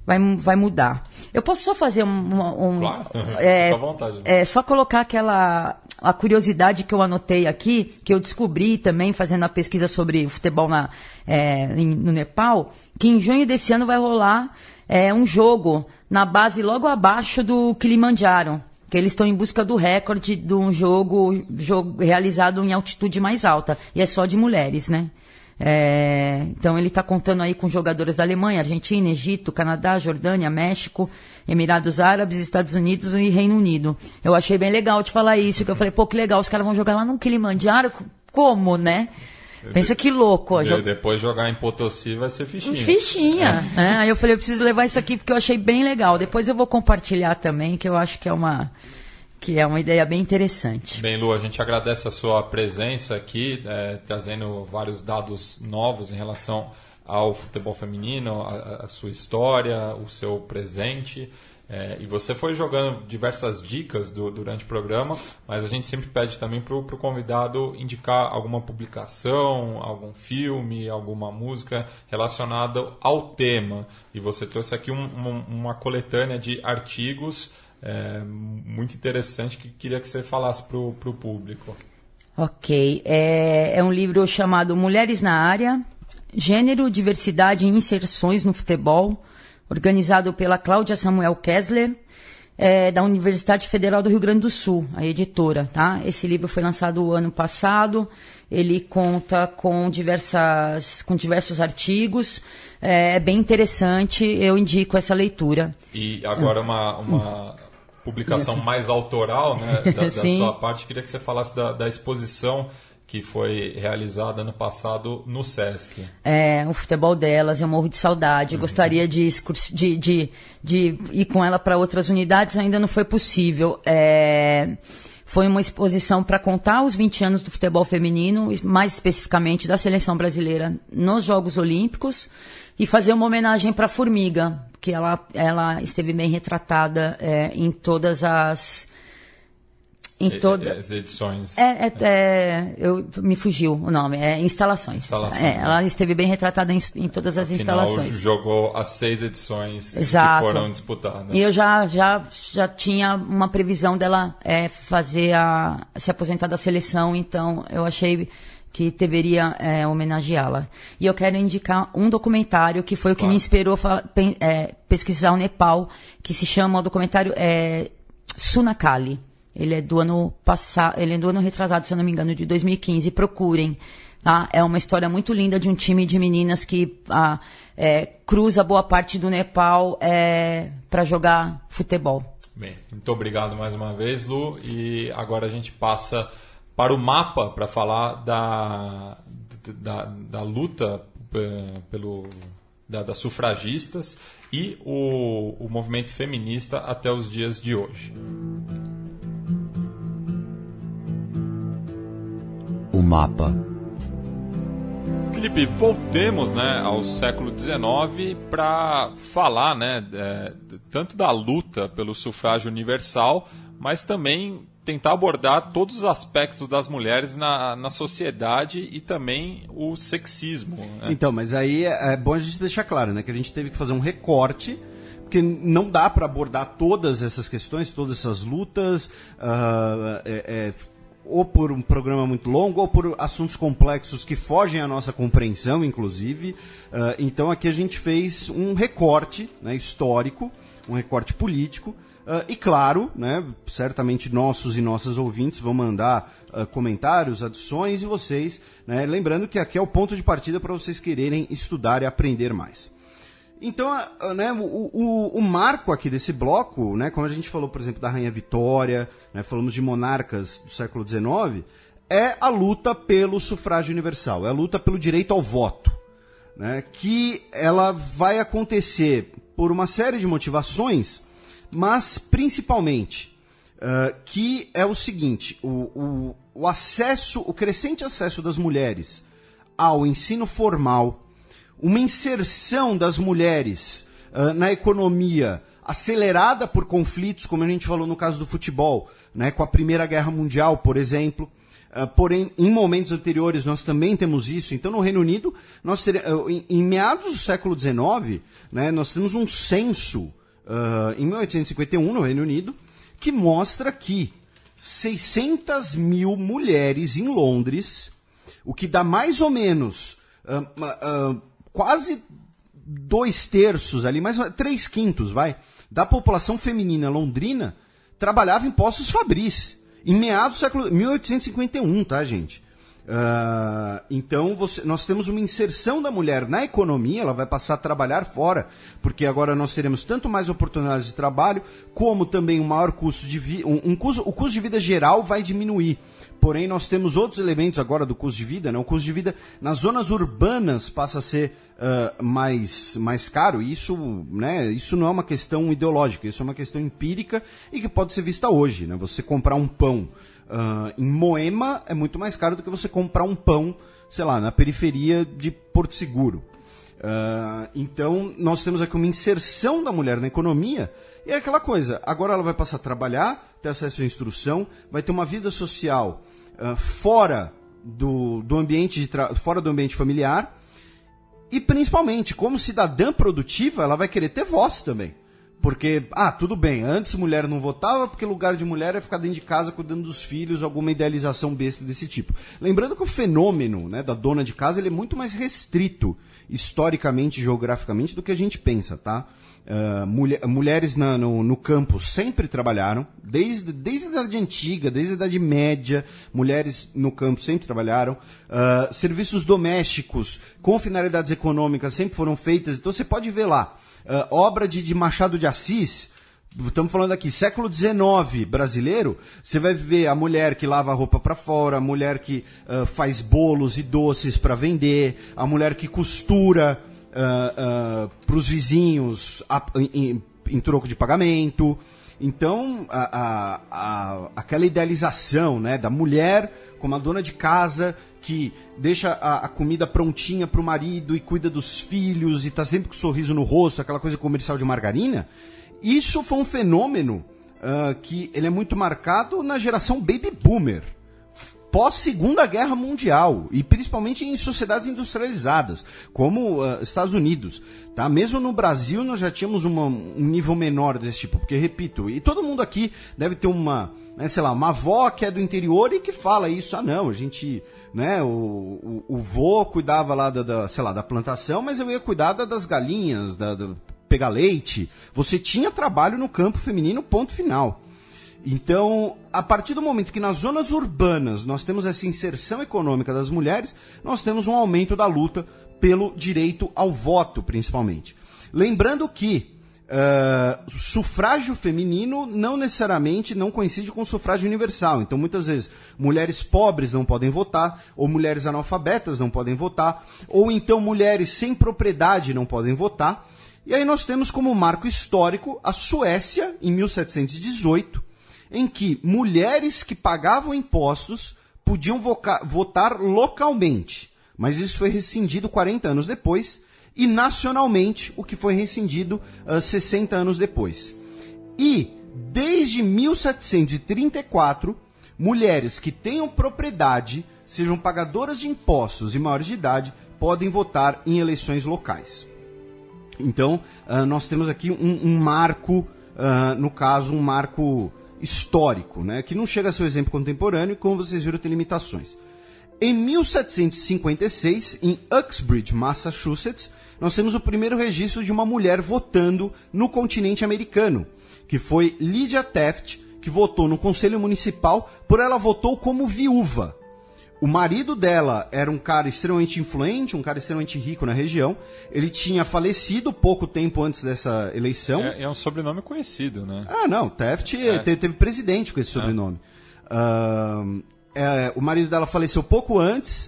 vai, vai mudar. Eu posso só fazer uma, um. Claro, é, à vontade. É, só colocar aquela. A curiosidade que eu anotei aqui, que eu descobri também fazendo a pesquisa sobre futebol na, é, no Nepal, que em junho desse ano vai rolar é, um jogo na base logo abaixo do Kilimanjaro. Que eles estão em busca do recorde de um jogo, jogo realizado em altitude mais alta. E é só de mulheres, né? É, então ele está contando aí com jogadores da Alemanha, Argentina, Egito, Canadá, Jordânia, México, Emirados Árabes, Estados Unidos e Reino Unido. Eu achei bem legal te falar isso, que eu falei, pô, que legal, os caras vão jogar lá no Kilimanjaro, como, né? É, Pensa que louco. De, depois jogar em Potosí vai ser fichinha. Fichinha. É. É, aí eu falei, eu preciso levar isso aqui porque eu achei bem legal. Depois eu vou compartilhar também, que eu acho que é uma que é uma ideia bem interessante. Bem, Lu, a gente agradece a sua presença aqui, é, trazendo vários dados novos em relação ao futebol feminino, a, a sua história, o seu presente. É, e você foi jogando diversas dicas do, durante o programa, mas a gente sempre pede também para o convidado indicar alguma publicação, algum filme, alguma música relacionada ao tema. E você trouxe aqui um, uma coletânea de artigos é, muito interessante que queria que você falasse para o público. Ok. É, é um livro chamado Mulheres na Área, Gênero, Diversidade e Inserções no Futebol, organizado pela Cláudia Samuel Kessler, é, da Universidade Federal do Rio Grande do Sul, a editora, tá? Esse livro foi lançado o ano passado, ele conta com, diversas, com diversos artigos, é, é bem interessante, eu indico essa leitura. E agora uma, uma publicação Isso. mais autoral né, da, da sua parte, queria que você falasse da, da exposição que foi realizada ano passado no Sesc. É, o futebol delas, eu morro de saudade. uhum. gostaria de, de, de, de, ir com ela para outras unidades, ainda não foi possível. É, foi uma exposição para contar os 20 anos do futebol feminino, mais especificamente da seleção brasileira nos Jogos Olímpicos, e fazer uma homenagem para a Formiga, que ela, ela esteve bem retratada é, em todas as em é, é, todas é, as edições. É, é, é, eu me fugiu o nome, é instalações. instalações é, né? ela esteve bem retratada em, em todas as instalações. jogou as seis edições Exato. que foram disputadas. E eu já já já tinha uma previsão dela fazer a se aposentar da seleção, então eu achei que deveria é, homenageá-la. E eu quero indicar um documentário que foi o que claro. me inspirou a é, pesquisar o Nepal, que se chama o documentário é, Sunakali. Ele é do ano passado, ele é do ano retrasado, se eu não me engano, de 2015. Procurem. Tá? É uma história muito linda de um time de meninas que é, cruza boa parte do Nepal é, para jogar futebol. Bem, muito obrigado mais uma vez, Lu. E agora a gente passa para o mapa para falar da, da, da luta é, pelo da, das sufragistas e o, o movimento feminista até os dias de hoje. O mapa. Felipe, voltemos né, ao século XIX para falar né, é, tanto da luta pelo sufrágio universal, mas também tentar abordar todos os aspectos das mulheres na, na sociedade e também o sexismo. Né? Então, mas aí é, é bom a gente deixar claro, né? Que a gente teve que fazer um recorte porque não dá para abordar todas essas questões, todas essas lutas, uh, é, é, ou por um programa muito longo, ou por assuntos complexos que fogem à nossa compreensão, inclusive. Uh, então aqui a gente fez um recorte né, histórico, um recorte político, Uh, e claro, né, certamente nossos e nossas ouvintes vão mandar uh, comentários, adições e vocês, né, lembrando que aqui é o ponto de partida para vocês quererem estudar e aprender mais. Então, uh, né, o, o, o, marco aqui desse bloco, né, como a gente falou, por exemplo, da Rainha Vitória, né, falamos de monarcas do século XIX, é a luta pelo sufrágio universal, é a luta pelo direito ao voto, né, que ela vai acontecer por uma série de motivações mas principalmente uh, que é o seguinte: o, o, o acesso, o crescente acesso das mulheres ao ensino formal, uma inserção das mulheres uh, na economia acelerada por conflitos, como a gente falou no caso do futebol, né, com a Primeira Guerra Mundial, por exemplo. Uh, porém, em momentos anteriores nós também temos isso. Então, no Reino Unido, nós ter, em, em, meados do século XIX, né, nós temos um censo ah, em 1851, no Reino Unido, que mostra que 600 mil mulheres em Londres, o que dá mais ou menos uh, uh, quase dois terços ali, mais três quintos, vai, da população feminina londrina trabalhava em postos fabris. Em meados do século 1851, tá, gente? Uh, então você, nós temos uma inserção da mulher na economia, ela vai passar a trabalhar fora, porque agora nós teremos tanto mais oportunidades de trabalho, como também um maior custo de vida, um, um custo, o custo de vida geral vai diminuir. Porém, nós temos outros elementos agora do custo de vida, né? o custo de vida nas zonas urbanas passa a ser Uh, mais, mais caro. Isso, né, isso não é uma questão ideológica, isso é uma questão empírica e que pode ser vista hoje. Né? Você comprar um pão uh, em Moema é muito mais caro do que você comprar um pão, sei lá, na periferia de Porto Seguro. Uh, então, nós temos aqui uma inserção da mulher na economia e é aquela coisa. Agora ela vai passar a trabalhar, ter acesso à instrução, vai ter uma vida social uh, fora do, do ambiente fora do ambiente familiar e principalmente como cidadã produtiva ela vai querer ter voz também porque, ah, tudo bem, antes mulher não votava porque lugar de mulher é ficar dentro de casa cuidando dos filhos, alguma idealização besta desse tipo. Lembrando que o fenômeno né, da dona de casa ele é muito mais restrito, historicamente, geograficamente, do que a gente pensa, tá? Uh, mulher, mulheres na, no, no, campo sempre trabalharam, desde, desde a Idade Antiga, desde a Idade Média, mulheres no campo sempre trabalharam. Uh, serviços domésticos com finalidades econômicas sempre foram feitas, então você pode ver lá uh, obra de, de Machado de Assis, estamos falando aqui, século XIX brasileiro, você vai ver a mulher que lava a roupa para fora, a mulher que uh, faz bolos e doces para vender, a mulher que costura uh, eh, uh, para os vizinhos a, em, em, troco de pagamento. Então, a, a, aquela idealização né, da mulher como a dona de casa que deixa a, a comida prontinha para o marido e cuida dos filhos e tá sempre com um sorriso no rosto, aquela coisa comercial de margarina. Isso foi um fenômeno uh, que ele é muito marcado na geração baby boomer pós-Segunda Guerra Mundial, e principalmente em sociedades industrializadas, como uh, Estados Unidos. Tá? Mesmo no Brasil, nós já tínhamos uma, um nível menor desse tipo, porque, repito, e todo mundo aqui deve ter uma, né, sei lá, uma avó que é do interior e que fala isso. Ah, não, a gente, né, o, o, o vô cuidava lá da, da, sei lá, da plantação, mas eu ia cuidar da, das galinhas, da, da pegar leite. Você tinha trabalho no campo feminino, ponto final. Então, a partir do momento que nas zonas urbanas nós temos essa inserção econômica das mulheres, nós temos um aumento da luta pelo direito ao voto, principalmente. Lembrando que Uh, sufrágio feminino não necessariamente não coincide com sufrágio universal. Então, muitas vezes, mulheres pobres não podem votar, ou mulheres analfabetas não podem votar, ou então mulheres sem propriedade não podem votar. E aí nós temos como marco histórico a Suécia, em 1718, em que mulheres que pagavam impostos podiam votar localmente, mas isso foi rescindido 40 anos depois, e nacionalmente, o que foi rescindido uh, ah, 60 anos depois. E desde 1734, mulheres que tenham propriedade, sejam pagadoras de impostos e maiores de idade, podem votar em eleições locais. Então, uh, nós temos aqui um, um marco, uh, no caso, um marco histórico, né, que não chega a ser um exemplo contemporâneo, e como vocês viram, tem limitações. Em 1756, em Uxbridge, Massachusetts, nós temos o primeiro registro de uma mulher votando no continente americano, que foi Lydia Taft, que votou no Conselho Municipal, por ela votou como viúva. O marido dela era um cara extremamente influente, um cara extremamente rico na região. Ele tinha falecido pouco tempo antes dessa eleição. É, é um sobrenome conhecido, né? Ah, não. Teft é. teve, teve, presidente com esse é. sobrenome. Uh, é, o marido dela faleceu pouco antes.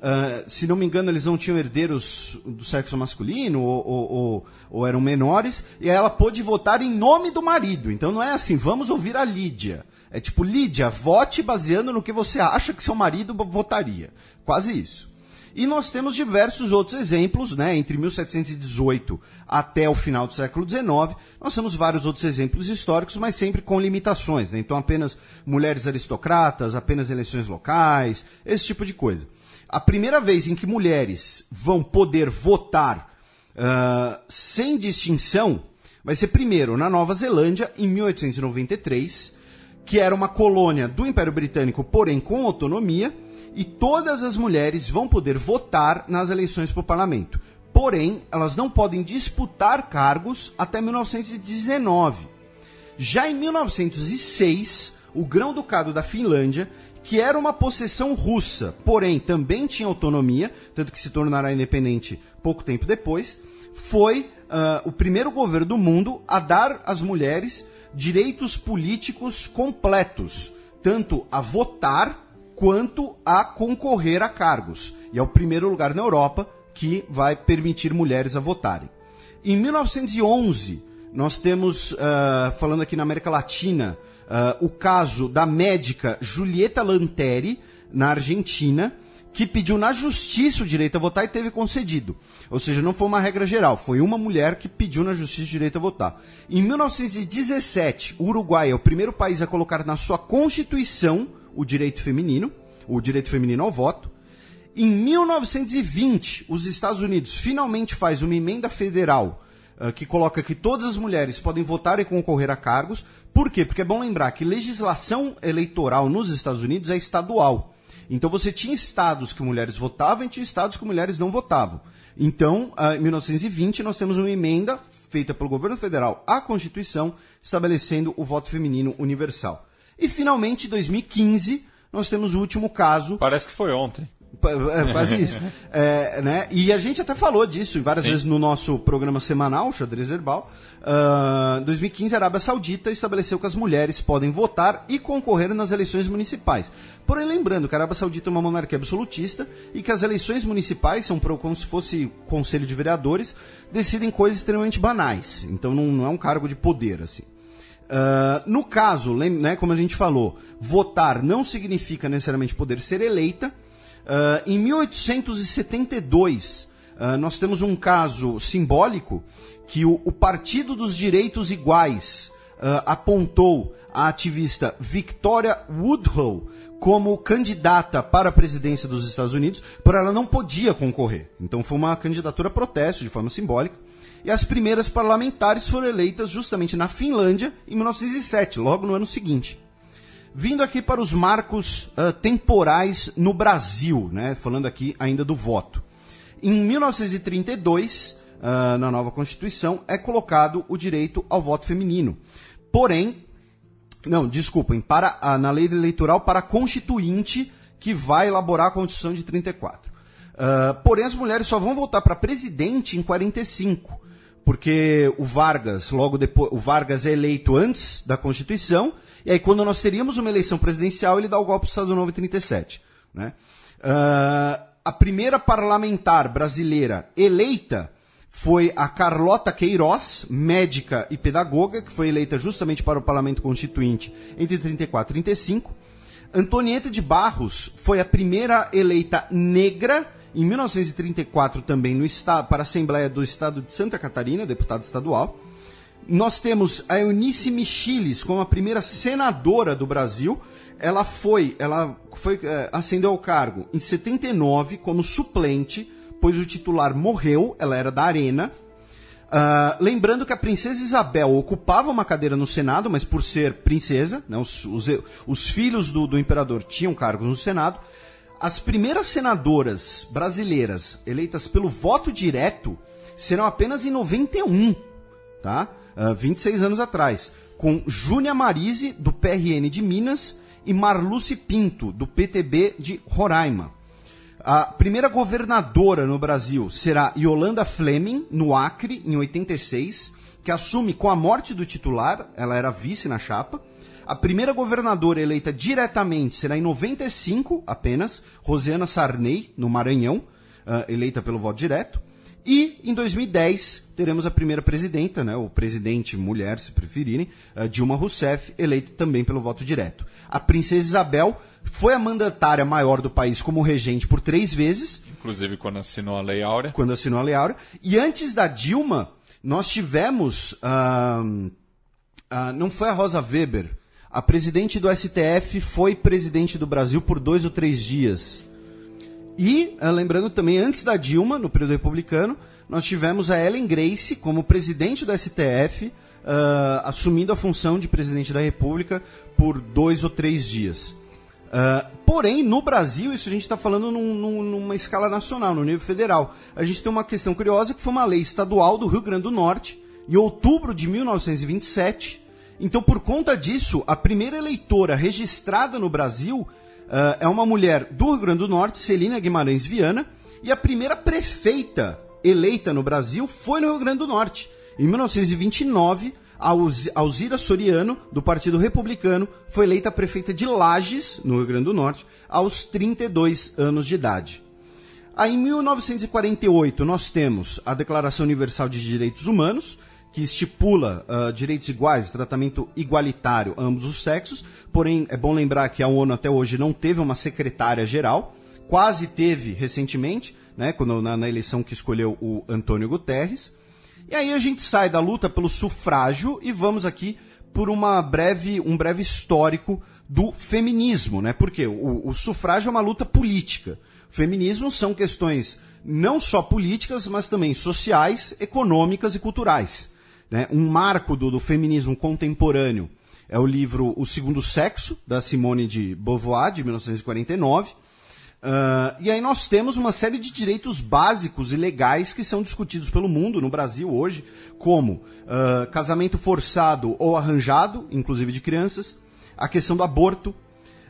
Uh, se não me engano, eles não tinham herdeiros do sexo masculino ou, ou, ou, ou eram menores. E ela pôde votar em nome do marido. Então não é assim, vamos ouvir a Lídia é tipo, Lídia, vote baseando no que você acha que seu marido votaria. Quase isso. E nós temos diversos outros exemplos, né? Entre 1718 até o final do século XIX, nós temos vários outros exemplos históricos, mas sempre com limitações, né? Então, apenas mulheres aristocratas, apenas eleições locais, esse tipo de coisa. A primeira vez em que mulheres vão poder votar uh, sem distinção vai ser primeiro na Nova Zelândia, em 1893, que era uma colônia do Império Britânico, porém com autonomia, e todas as mulheres vão poder votar nas eleições para o parlamento. Porém, elas não podem disputar cargos até 1919. Já em 1906, o Grão-Ducado da Finlândia, que era uma possessão russa, porém também tinha autonomia, tanto que se tornará independente pouco tempo depois, foi uh, o primeiro governo do mundo a dar às mulheres direitos políticos completos, tanto a votar quanto a concorrer a cargos. E é o primeiro lugar na Europa que vai permitir mulheres a votarem. Em 1911, nós temos, uh, falando aqui na América Latina, uh, o caso da médica Julieta Lanteri, na Argentina, que pediu na justiça o direito a votar e teve concedido. Ou seja, não foi uma regra geral, foi uma mulher que pediu na justiça o direito a votar. Em 1917, o Uruguai é o primeiro país a colocar na sua constituição o direito feminino, o direito feminino ao voto. Em 1920, os Estados Unidos finalmente faz uma emenda federal uh, que coloca que todas as mulheres podem votar e concorrer a cargos. Por quê? Porque é bom lembrar que legislação eleitoral nos Estados Unidos é estadual. Então você tinha estados que mulheres votavam e tinha estados que mulheres não votavam. Então, ah, em 1920, nós temos uma emenda feita pelo governo federal à Constituição estabelecendo o voto feminino universal. E finalmente, em 2015, nós temos o último caso. Parece que foi ontem. É, quase isso. É, né? E a gente até falou disso várias Sim. vezes no nosso programa semanal, Xadrez Herbal. Em uh, 2015, a Arábia Saudita estabeleceu que as mulheres podem votar e concorrer nas eleições municipais. Porém, lembrando que a Arábia Saudita é uma monarquia absolutista e que as eleições municipais são como se fosse conselho de vereadores, decidem coisas extremamente banais. Então não, não é um cargo de poder, assim. Uh, no caso, né, como a gente falou, votar não significa necessariamente poder ser eleita, Uh, em 1872, uh, ah, nós temos um caso simbólico que o, o Partido dos Direitos Iguais uh, apontou a ativista Victoria Woodhull como candidata para a presidência dos Estados Unidos, por ela não podia concorrer. Então foi uma candidatura protesto, de forma simbólica. E as primeiras parlamentares foram eleitas justamente na Finlândia, em 1907, logo no ano seguinte. Vindo aqui para os marcos uh, temporais no Brasil, né? falando aqui ainda do voto. Em 1932, uh, ah, na nova Constituição, é colocado o direito ao voto feminino. Porém, não, desculpem, para, uh, na lei eleitoral para constituinte que vai elaborar a Constituição de 34. Ah, porém, as mulheres só vão votar para presidente em 45, porque o Vargas, logo depois, o Vargas é eleito antes da Constituição e aí, quando nós teríamos uma eleição presidencial, ele dá o golpe do Estado Novo em 37. Né? Uh, a primeira parlamentar brasileira eleita foi a Carlota Queiroz, médica e pedagoga, que foi eleita justamente para o Parlamento Constituinte entre 34 e 35. Antonieta de Barros foi a primeira eleita negra em 1934 também no estado, para a Assembleia do Estado de Santa Catarina, deputada estadual. Nós temos a Eunice Michiles como a primeira senadora do Brasil. Ela foi, ela foi é, ascendeu ao cargo em 79 como suplente, pois o titular morreu, ela era da Arena. Uh, lembrando que a princesa Isabel ocupava uma cadeira no Senado, mas por ser princesa, né, os, os, os, filhos do, do imperador tinham cargos no Senado. As primeiras senadoras brasileiras eleitas pelo voto direto serão apenas em 91, tá? 26 ah, anos atrás, com Júnia Marise, do PRN de Minas, e Marluce Pinto, do PTB de Roraima. A primeira governadora no Brasil será Yolanda Fleming, no Acre, em 86, que assume com a morte do titular, ela era vice na chapa. A primeira governadora eleita diretamente será em 95 apenas, Rosiana Sarney, no Maranhão, ah, eleita pelo voto direto. E em 2010 teremos a primeira presidenta, né, ou presidente mulher, se preferirem, eh, Dilma Rousseff, eleita também pelo voto direto. A princesa Isabel foi a mandatária maior do país como regente por três vezes. Inclusive quando assinou a Lei Áurea. Quando assinou a Lei Áurea. E antes da Dilma, nós tivemos. Uh, uh, não foi a Rosa Weber. A presidente do STF foi presidente do Brasil por dois ou três dias. E, eh, lembrando também, antes da Dilma, no período republicano, nós tivemos a Ellen Grace como presidente do STF, uh, eh, assumindo a função de presidente da República por dois ou três dias. Uh, porém, no Brasil, isso a gente está falando num, num, numa escala nacional, no nível federal. A gente tem uma questão curiosa que foi uma lei estadual do Rio Grande do Norte, em outubro de 1927. Então, por conta disso, a primeira eleitora registrada no Brasil Uh, é uma mulher do Rio Grande do Norte, Celina Guimarães Viana, e a primeira prefeita eleita no Brasil foi no Rio Grande do Norte. Em 1929, Alzira Soriano, do Partido Republicano, foi eleita prefeita de Lages, no Rio Grande do Norte, aos 32 anos de idade. Aí, em 1948, nós temos a Declaração Universal de Direitos Humanos, que estipula uh, direitos iguais, tratamento igualitário a ambos os sexos. Porém, é bom lembrar que a ONU até hoje não teve uma secretária-geral, quase teve recentemente, né, quando, na, na eleição que escolheu o Antônio Guterres. E aí a gente sai da luta pelo sufrágio e vamos aqui por uma breve, um breve histórico do feminismo, né? Porque o, o sufrágio é uma luta política. O feminismo são questões não só políticas, mas também sociais, econômicas e culturais né, um marco do, do feminismo contemporâneo é o livro O Segundo Sexo, da Simone de Beauvoir, de 1949. Uh, ah, e aí nós temos uma série de direitos básicos e legais que são discutidos pelo mundo, no Brasil hoje, como uh, casamento forçado ou arranjado, inclusive de crianças, a questão do aborto,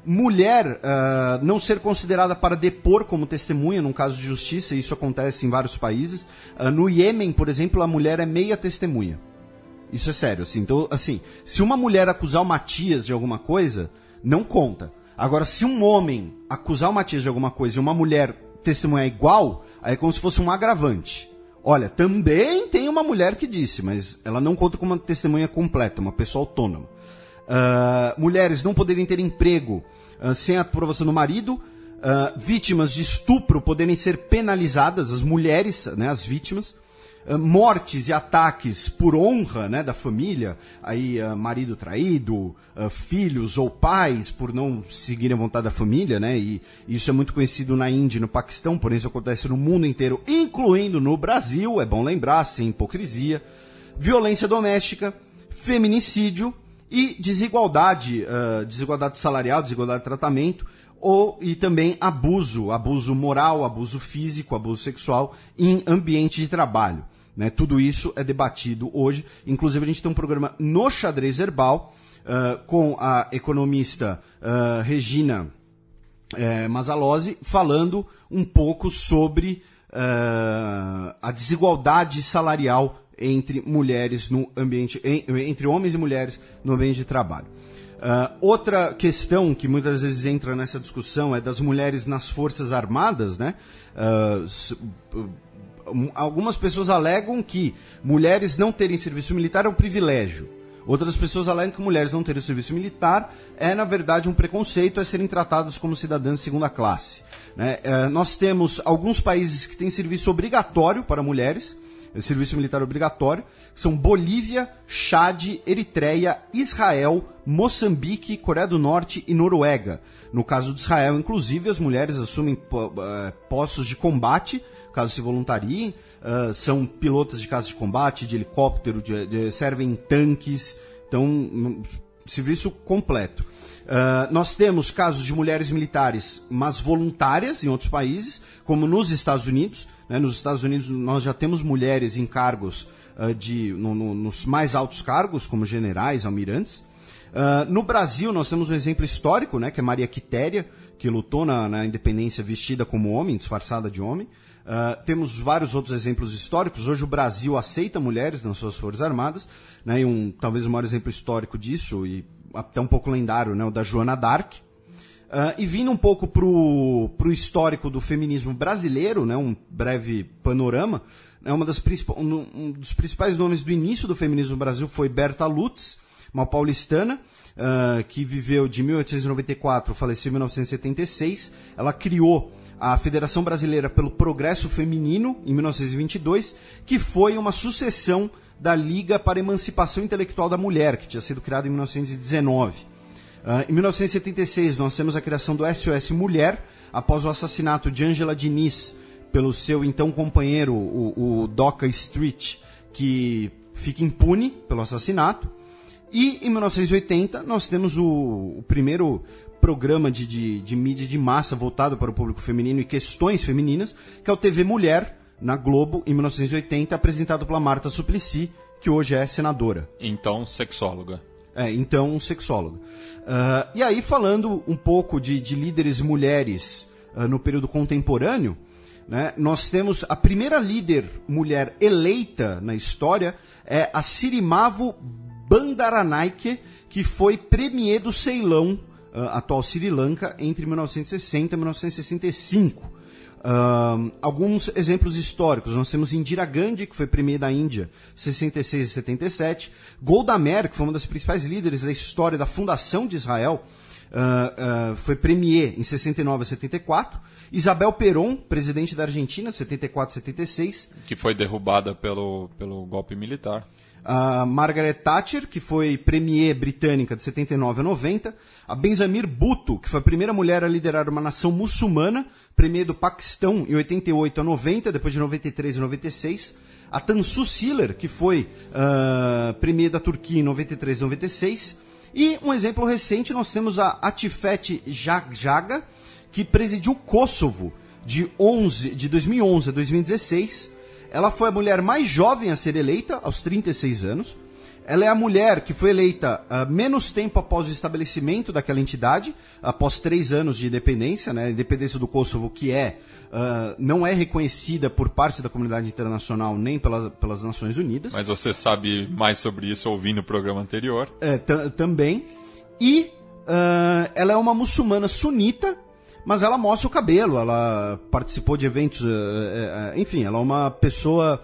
mulher uh, não ser considerada para depor como testemunha num caso de justiça, e isso acontece em vários países. Uh, no Iêmen, por exemplo, a mulher é meia testemunha. Isso é sério, assim. Então, assim, se uma mulher acusar o Matias de alguma coisa, não conta. Agora, se um homem acusar o Matias de alguma coisa e uma mulher testemunhar igual, aí é como se fosse um agravante. Olha, também tem uma mulher que disse, mas ela não conta como uma testemunha completa, uma pessoa autônoma. Uh, mulheres não poderem ter emprego uh, sem a aprovação do marido. Uh, vítimas de estupro poderem ser penalizadas, as mulheres, né, as vítimas. mortes e ataques por honra né, da família, aí marido traído, filhos ou pais por não seguirem a vontade da família, né? E, e isso é muito conhecido na Índia, no Paquistão, porém isso acontece no mundo inteiro, incluindo no Brasil, é bom lembrar, sem hipocrisia. Violência doméstica, feminicídio, e desigualdade, uh, desigualdade salarial, desigualdade de tratamento, ou, e também abuso, abuso moral, abuso físico, abuso sexual em ambiente de trabalho. Né? Tudo isso é debatido hoje. Inclusive, a gente tem um programa no xadrez herbal uh, com a economista uh, Regina uh, falando um pouco sobre uh, a desigualdade salarial entre mulheres no ambiente entre homens e mulheres no ambiente de trabalho. Uh, outra questão que muitas vezes entra nessa discussão é das mulheres nas forças armadas, né? Uh, algumas pessoas alegam que mulheres não terem serviço militar é um privilégio. Outras pessoas alegam que mulheres não terem serviço militar é, na verdade, um preconceito, é serem tratadas como cidadãs de segunda classe. Né? Uh, nós temos alguns países que têm serviço obrigatório para mulheres, serviço militar obrigatório, são Bolívia, Chad, Eritreia, Israel, Moçambique, Coreia do Norte e Noruega. No caso de Israel, inclusive, as mulheres assumem eh, postos de combate, caso se voluntariem, uh, são pilotas de caça de combate, de helicóptero, de, de, servem em tanques, então, hum, serviço completo. Uh, nós temos casos de mulheres militares, mas voluntárias em outros países, como nos Estados Unidos, né? Nos Estados Unidos, nós já temos mulheres em cargos uh, de, no, no, nos mais altos cargos, como generais, almirantes. Uh, no Brasil, nós temos um exemplo histórico, né, que é Maria Quitéria, que lutou na, na independência vestida como homem, disfarçada de homem. Uh, temos vários outros exemplos históricos. Hoje o Brasil aceita mulheres nas suas Forças Armadas, né, e um, talvez o maior exemplo histórico disso, e até um pouco lendário, né, o da Joana d'Arc, Uh, e vindo um pouco para o histórico do feminismo brasileiro, né, um breve panorama, né, uma das um, dos principais nomes do início do feminismo no Brasil foi Berta Lutz, uma paulistana, uh, que viveu de 1894, faleceu em 1976. Ela criou a Federação Brasileira pelo Progresso Feminino, em 1922, que foi uma sucessão da Liga para a Emancipação Intelectual da Mulher, que tinha sido criada em 1919. Ah, em 1976, nós temos a criação do SOS Mulher, após o assassinato de Angela Diniz pelo seu então companheiro, o, o Doca Street, que fica impune pelo assassinato. E em 1980, nós temos o, o primeiro programa de, de, de, mídia de massa voltado para o público feminino e questões femininas, que é o TV Mulher, na Globo, em 1980, apresentado pela Marta Suplicy, que hoje é senadora. Então, sexóloga. É, então, um sexólogo. Uh, e aí, falando um pouco de, de líderes mulheres uh, no período contemporâneo, né, nós temos a primeira líder mulher eleita na história, é a Sirimavo Bandaranaike, que foi premier do Ceilão, uh, atual Sri Lanka, entre 1960 e 1965 alguns exemplos históricos. Nós temos Indira Gandhi, que foi primeira da Índia, 66 e 77. Golda Meir, que foi uma das principais líderes da história da fundação de Israel, Uh, uh, foi premier em 69 a 74. Isabel Perón, presidente da Argentina, 74 a 76. Que foi derrubada pelo, pelo golpe militar. Uh, Margaret Thatcher, que foi premier britânica de 79 a 90. A Benzamir Bhutto, que foi a primeira mulher a liderar uma nação muçulmana, Premier do Paquistão em 88 a 90, depois de 93 e 96. A Tansu Siller, que foi uh, Premier da Turquia em 93 e 96. E um exemplo recente, nós temos a Atifete Jagjaga, que presidiu o Kosovo de, 11, de 2011 a 2016. Ela foi a mulher mais jovem a ser eleita, aos 36 anos ela é a mulher que foi eleita uh, menos tempo após o estabelecimento daquela entidade, após três anos de independência, né? independência do Kosovo, que é uh, não é reconhecida por parte da comunidade internacional nem pelas, pelas Nações Unidas. Mas você sabe mais sobre isso ouvindo o programa anterior. É, também. E uh, ela é uma muçulmana sunita, mas ela mostra o cabelo, ela participou de eventos, eh, eh, enfim, ela é uma pessoa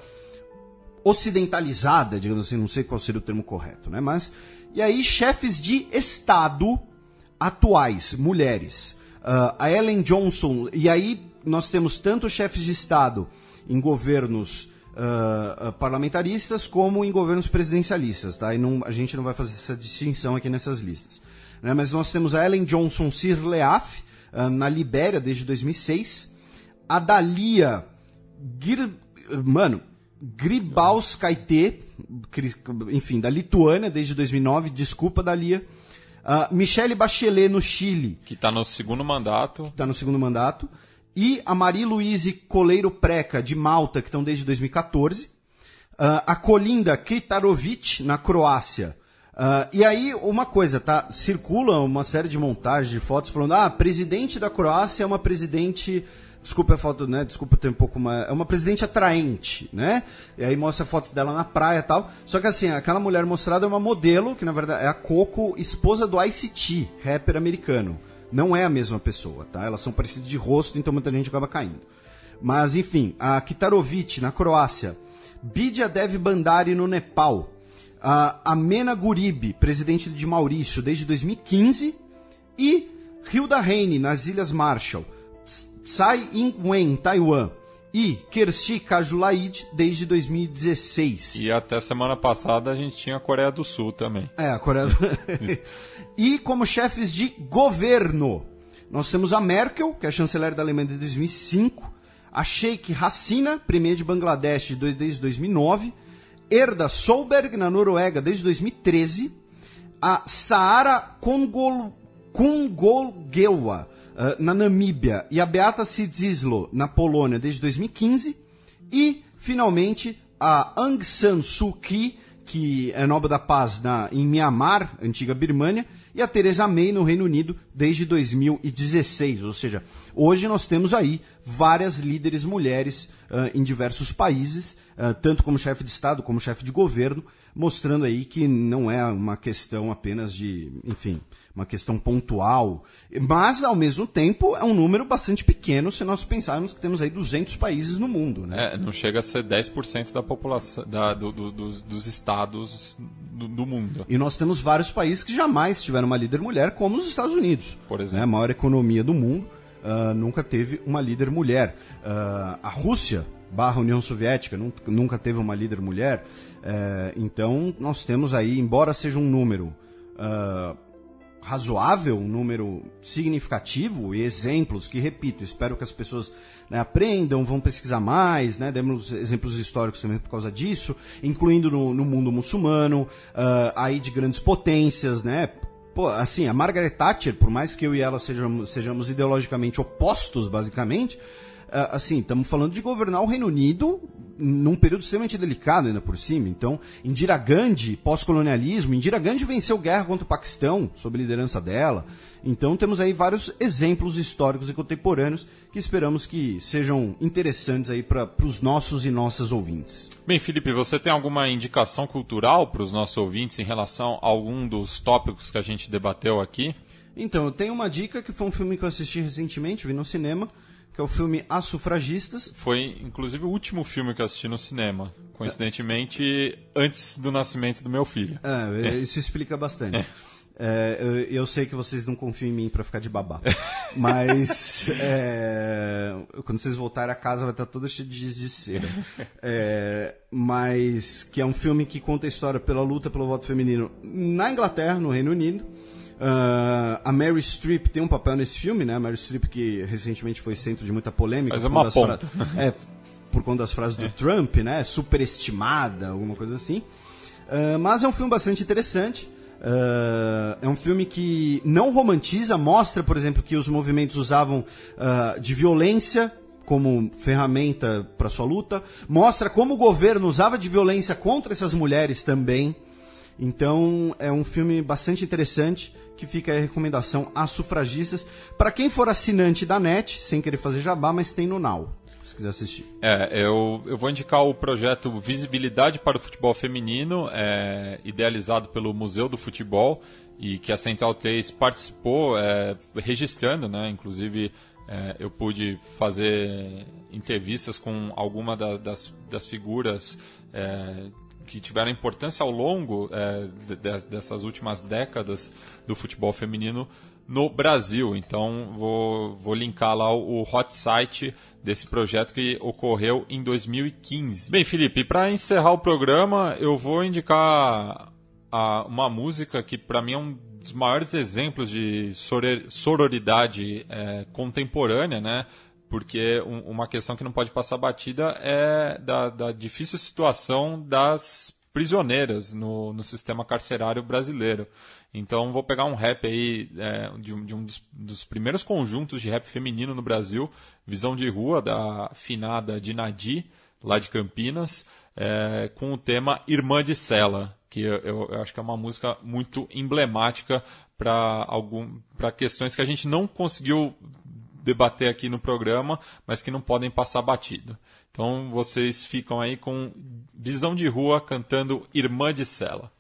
ocidentalizada, digamos assim, não sei qual seria o termo correto, né? Mas e aí chefes de estado atuais, mulheres, uh, a Ellen Johnson e aí nós temos tanto chefes de estado em governos uh, parlamentaristas como em governos presidencialistas, tá? E não, a gente não vai fazer essa distinção aqui nessas listas, né? Mas nós temos a Ellen Johnson Sirleaf ah, na Libéria desde 2006, a Dalia Gir... mano Gribauskaitė, enfim, da Lituânia desde 2009, desculpa, Dalia. Uh, Michele Bachelet, no Chile. Que está no segundo mandato. está no segundo mandato. E a Marie Louise Coleiro Preca, de Malta, que estão desde 2014. Uh, ah, a Colinda Kitarovic na Croácia. Uh, e aí, uma coisa, tá? Circula uma série de montagens de fotos falando: ah, presidente da Croácia é uma presidente Desculpa a foto, né? Desculpa ter um pouco mais. É uma presidente atraente, né? E aí mostra fotos dela na praia e tal. Só que assim, aquela mulher mostrada é uma modelo, que na verdade é a Coco, esposa do ICT, rapper americano. Não é a mesma pessoa, tá? Elas são parecidas de rosto, então muita gente acaba caindo. Mas enfim, a Kitarovic na Croácia, Bidya Dev Bandari no Nepal, a Amena Guribe, presidente de Maurício desde 2015, e Hilda Reine nas Ilhas Marshall. Tsai Ing-wen, Taiwan, e Kersti Kajulaid desde 2016. E até semana passada a gente tinha a Coreia do Sul também. É, a Coreia do E como chefes de governo, nós temos a Merkel, que é chanceler da Alemanha desde 2005, a Sheikh Hasina, primeira de Bangladesh desde 2009, Herda Solberg, na Noruega, desde 2013, a Saara Kongol... Kongolgewa, ah, na Namíbia e a Beata Sidzislo na Polônia desde 2015. E, finalmente, a Aung San Suu Kyi, que é Nobel da Paz na, em Myanmar, antiga Birmania, e a Teresa May no Reino Unido desde 2016. Ou seja, hoje nós temos aí várias líderes mulheres uh, em diversos países, uh, tanto como chefe de Estado como chefe de governo, mostrando aí que não é uma questão apenas de, enfim, uma questão pontual, mas ao mesmo tempo é um número bastante pequeno se nós pensarmos que temos aí 200 países no mundo. Né? É, não chega a ser 10% da população da, do, do, dos, dos, estados do, do, mundo. E nós temos vários países que jamais tiveram uma líder mulher, como os Estados Unidos, por né? exemplo, né? a maior economia do mundo. Uh, nunca teve uma líder mulher. Uh, a Rússia barra União Soviética nunca teve uma líder mulher. Uh, então nós temos aí, embora seja um número Uh, razoável, um número significativo e exemplos que, repito, espero que as pessoas né, aprendam, vão pesquisar mais, né, demos exemplos históricos também por causa disso, incluindo no, no mundo muçulmano, uh, aí de grandes potências, né, Pô, assim, a Margaret Thatcher, por mais que eu e ela sejamos, sejamos ideologicamente opostos, basicamente, é, assim, estamos falando de governar o Reino Unido num período extremamente delicado ainda por cima. Então, Indira Gandhi, pós-colonialismo, Indira Gandhi venceu guerra contra o Paquistão, sob liderança dela. Então, temos aí vários exemplos históricos e contemporâneos que esperamos que sejam interessantes aí para os nossos e nossas ouvintes. Bem, Felipe, você tem alguma indicação cultural para os nossos ouvintes em relação a algum dos tópicos que a gente debateu aqui? Então, eu tenho uma dica que foi um filme que eu assisti recentemente, vi no cinema, que é o filme As Sufragistas. Foi, inclusive, o último filme que eu assisti no cinema. Coincidentemente, antes do nascimento do meu filho. É, é. isso explica bastante. É. É, eu, eu, sei que vocês não confiam em mim para ficar de babá. Mas é, quando vocês voltarem a casa vai estar toda cheia de giz de cera. É, mas que é um filme que conta a história pela luta pelo voto feminino na Inglaterra, no Reino Unido. Uh, a Mary Streep tem um papel nesse filme, né? A Mary Streep que recentemente foi centro de muita polêmica. Mas é uma ponta. Fra... é, por conta das frases do é. Trump, né? Superestimada, alguma coisa assim. Uh, mas é um filme bastante interessante. Uh, é um filme que não romantiza, mostra, por exemplo, que os movimentos usavam de violência como ferramenta para sua luta, mostra como o governo usava de violência contra essas mulheres também. Então é um filme bastante interessante que fica a recomendação a sufragistas. Para quem for assinante da NET, sem querer fazer jabá, mas tem no Now, se quiser assistir. É, eu, eu vou indicar o projeto Visibilidade para o Futebol Feminino, é, idealizado pelo Museu do Futebol e que a Central 3 participou, é, registrando, né? Inclusive, é, eu pude fazer entrevistas com alguma da, das, das figuras é, que tiveram importância ao longo é, de, dessas últimas décadas do futebol feminino no Brasil. Então vou, vou linkar lá o, o hot site desse projeto que ocorreu em 2015. Bem, Felipe, para encerrar o programa, eu vou indicar a, uma música que para mim é um dos maiores exemplos de sororidade é, contemporânea, né? porque uma questão que não pode passar batida é da, da difícil situação das prisioneiras no, no, sistema carcerário brasileiro. Então vou pegar um rap aí é, de, de, um dos, dos, primeiros conjuntos de rap feminino no Brasil, Visão de Rua, da finada Dinadi, lá de Campinas, é, com o tema Irmã de Sela, que eu, eu, eu acho que é uma música muito emblemática para questões que a gente não conseguiu debater aqui no programa, mas que não podem passar batido. Então vocês ficam aí com Visão de Rua cantando Irmã de Sela.